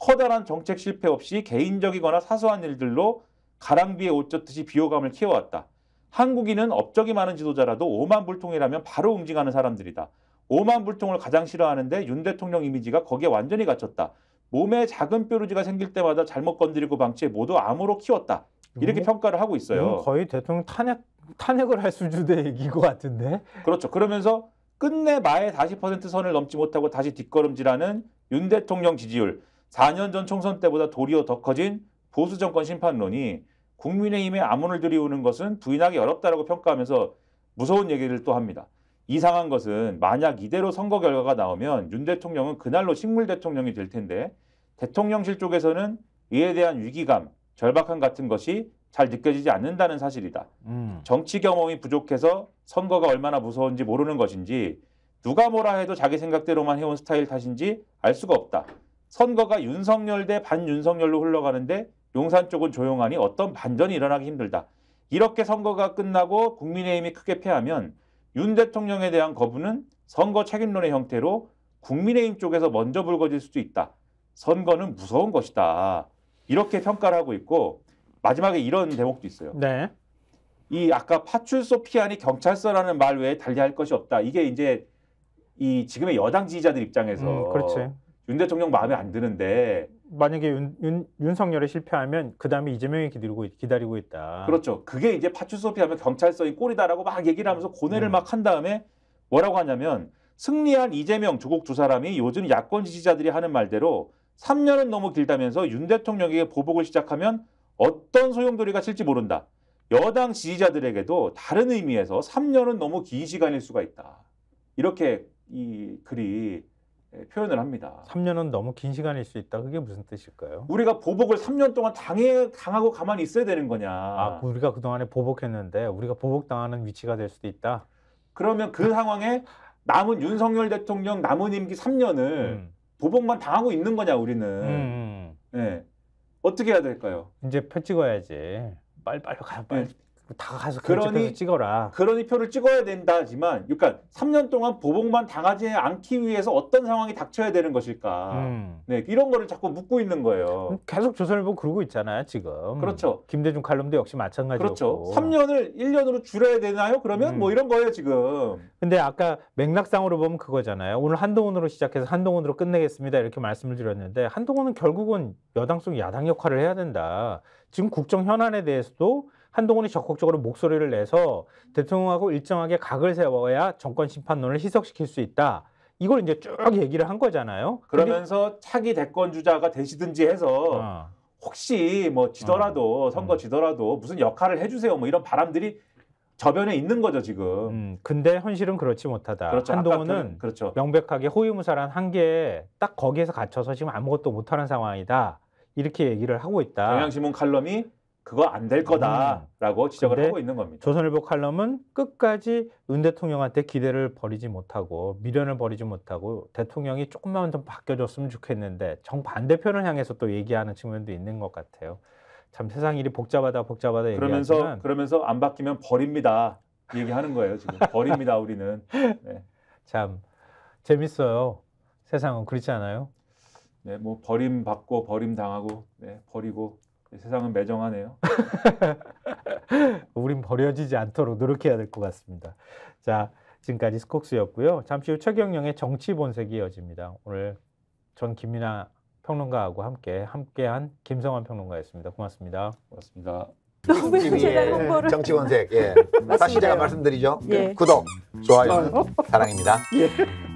커다란 정책 실패 없이 개인적이거나 사소한 일들로 가랑비에 옷 젖듯이 비호감을 키워왔다. 한국인은 업적이 많은 지도자라도 오만불통이라면 바로 응징하는 사람들이다. 오만불통을 가장 싫어하는데 윤 대통령 이미지가 거기에 완전히 갇혔다. 몸에 작은 뾰루지가 생길 때마다 잘못 건드리고 방치해 모두 암으로 키웠다. 이렇게 음, 평가를 하고 있어요. 음, 거의 대통령 탄핵 탄핵을 할 수준의 얘기인 것 같은데. 그렇죠. 그러면서 끝내 마의 40% 선을 넘지 못하고 다시 뒷걸음질하는 윤 대통령 지지율. 4년 전 총선 때보다 도리어 더 커진 보수 정권 심판론이 국민의힘에 암문을 들이우는 것은 부인하기 어렵다라고 평가하면서 무서운 얘기를 또 합니다. 이상한 것은 만약 이대로 선거 결과가 나오면 윤 대통령은 그날로 식물 대통령이 될 텐데 대통령실 쪽에서는 이에 대한 위기감, 절박함 같은 것이 잘 느껴지지 않는다는 사실이다. 음. 정치 경험이 부족해서 선거가 얼마나 무서운지 모르는 것인지 누가 뭐라 해도 자기 생각대로만 해온 스타일 탓인지 알 수가 없다. 선거가 윤석열 대 반윤석열로 흘러가는데 용산 쪽은 조용하니 어떤 반전이 일어나기 힘들다. 이렇게 선거가 끝나고 국민의힘이 크게 패하면 윤 대통령에 대한 거부는 선거 책임론의 형태로 국민의힘 쪽에서 먼저 불거질 수도 있다. 선거는 무서운 것이다. 이렇게 평가를 하고 있고 마지막에 이런 대목도 있어요. 네. 이 아까 파출소 피안이 경찰서라는 말 외에 달리할 것이 없다. 이게 이제 이 지금의 여당 지지자들 입장에서 음, 그렇지. 윤 대통령 마음에 안 드는데 만약에 윤, 윤, 윤석열이 실패하면 그 다음에 이재명이 기다리고, 기다리고 있다. 그렇죠. 그게 이제 파출소피하면 경찰서인 꼴이다라고 막 얘기를 하면서 음. 고뇌를 음. 막한 다음에 뭐라고 하냐면 승리한 이재명 조국 두 사람이 요즘 야권 지지자들이 하는 말대로 3년은 너무 길다면서 윤 대통령에게 보복을 시작하면 어떤 소용돌이가 칠지 모른다. 여당 지지자들에게도 다른 의미에서 3년은 너무 긴 시간일 수가 있다. 이렇게 이 글이 예, 표현을 합니다. 3년은 너무 긴 시간일 수 있다. 그게 무슨 뜻일까요? 우리가 보복을 3년 동안 당해 당하고 가만히 있어야 되는 거냐? 아, 그 우리가 그동안에 보복했는데 우리가 보복당하는 위치가 될 수도 있다. 그러면 그 상황에 남은 윤석열 대통령 남은 임기 3년을 음. 보복만 당하고 있는 거냐 우리는? 음. 네. 어떻게 해야 될까요? 이제 표 찍어야지. 빨리빨리 가 빨리. 네. 뭐 다 가서 그러니 찍어라. 그러니 표를 찍어야 된다지만, 그러니까 3년 동안 보복만 당하지 않기 위해서 어떤 상황이 닥쳐야 되는 것일까? 음. 네, 이런 거를 자꾸 묻고 있는 거예요. 음, 계속 조선일보 그러고 있잖아요, 지금. 그렇죠. 김대중 칼럼도 역시 마찬가지고. 그렇죠. 3년을 1년으로 줄여야 되나요? 그러면 뭐 음. 뭐 이런 거예요, 지금. 근데 아까 맥락상으로 보면 그거잖아요. 오늘 한동훈으로 시작해서 한동훈으로 끝내겠습니다. 이렇게 말씀을 드렸는데 한동훈은 결국은 여당 속 야당 역할을 해야 된다. 지금 국정 현안에 대해서도 한동훈이 적극적으로 목소리를 내서 대통령하고 일정하게 각을 세워야 정권 심판론을 희석시킬 수 있다. 이걸 이제 쭉 얘기를 한 거잖아요. 그러면서 근데... 차기 대권 주자가 되시든지 해서 어. 혹시 뭐 지더라도 어. 선거 지더라도 무슨 역할을 해주세요. 뭐 이런 바람들이 저변에 있는 거죠 지금. 음, 근데 현실은 그렇지 못하다. 그렇죠. 한동훈은 그, 그렇죠. 명백하게 호위무사란 한계에 딱 거기에서 갇혀서 지금 아무것도 못하는 상황이다. 이렇게 얘기를 하고 있다. 경향신문 칼럼이 그거 안될 음. 거다라고 지적을 하고 있는 겁니다. 조선일보 칼럼은 끝까지 윤 대통령한테 기대를 버리지 못하고 미련을 버리지 못하고 대통령이 조금만 좀 바뀌어줬으면 좋겠는데 정반대편을 향해서 또 얘기하는 측면도 있는 것 같아요. 참 세상 일이 복잡하다 복잡하다 그러면서 얘기하지만 그러면서 안 바뀌면 버립니다 얘기하는 거예요 지금 버립니다 우리는 네. 참 재밌어요 세상은 그렇지 않아요? 네, 뭐 버림 받고 버림 당하고 네, 버리고 세상은 매정하네요. [laughs] 우린 버려지지 않도록 노력해야 될 것 같습니다. 자, 지금까지 스콕스였고요. 잠시 후 최경영의 정치 본색이 이어집니다. 오늘 전 김민아 평론가하고 함께 함께한 김성환 평론가였습니다. 고맙습니다. 고맙습니다. 너무 제가 홍보를 정치 본색. 예. [laughs] 사실 제가 말씀드리죠. 예. 구독, 좋아요, 어? 사랑입니다. 예.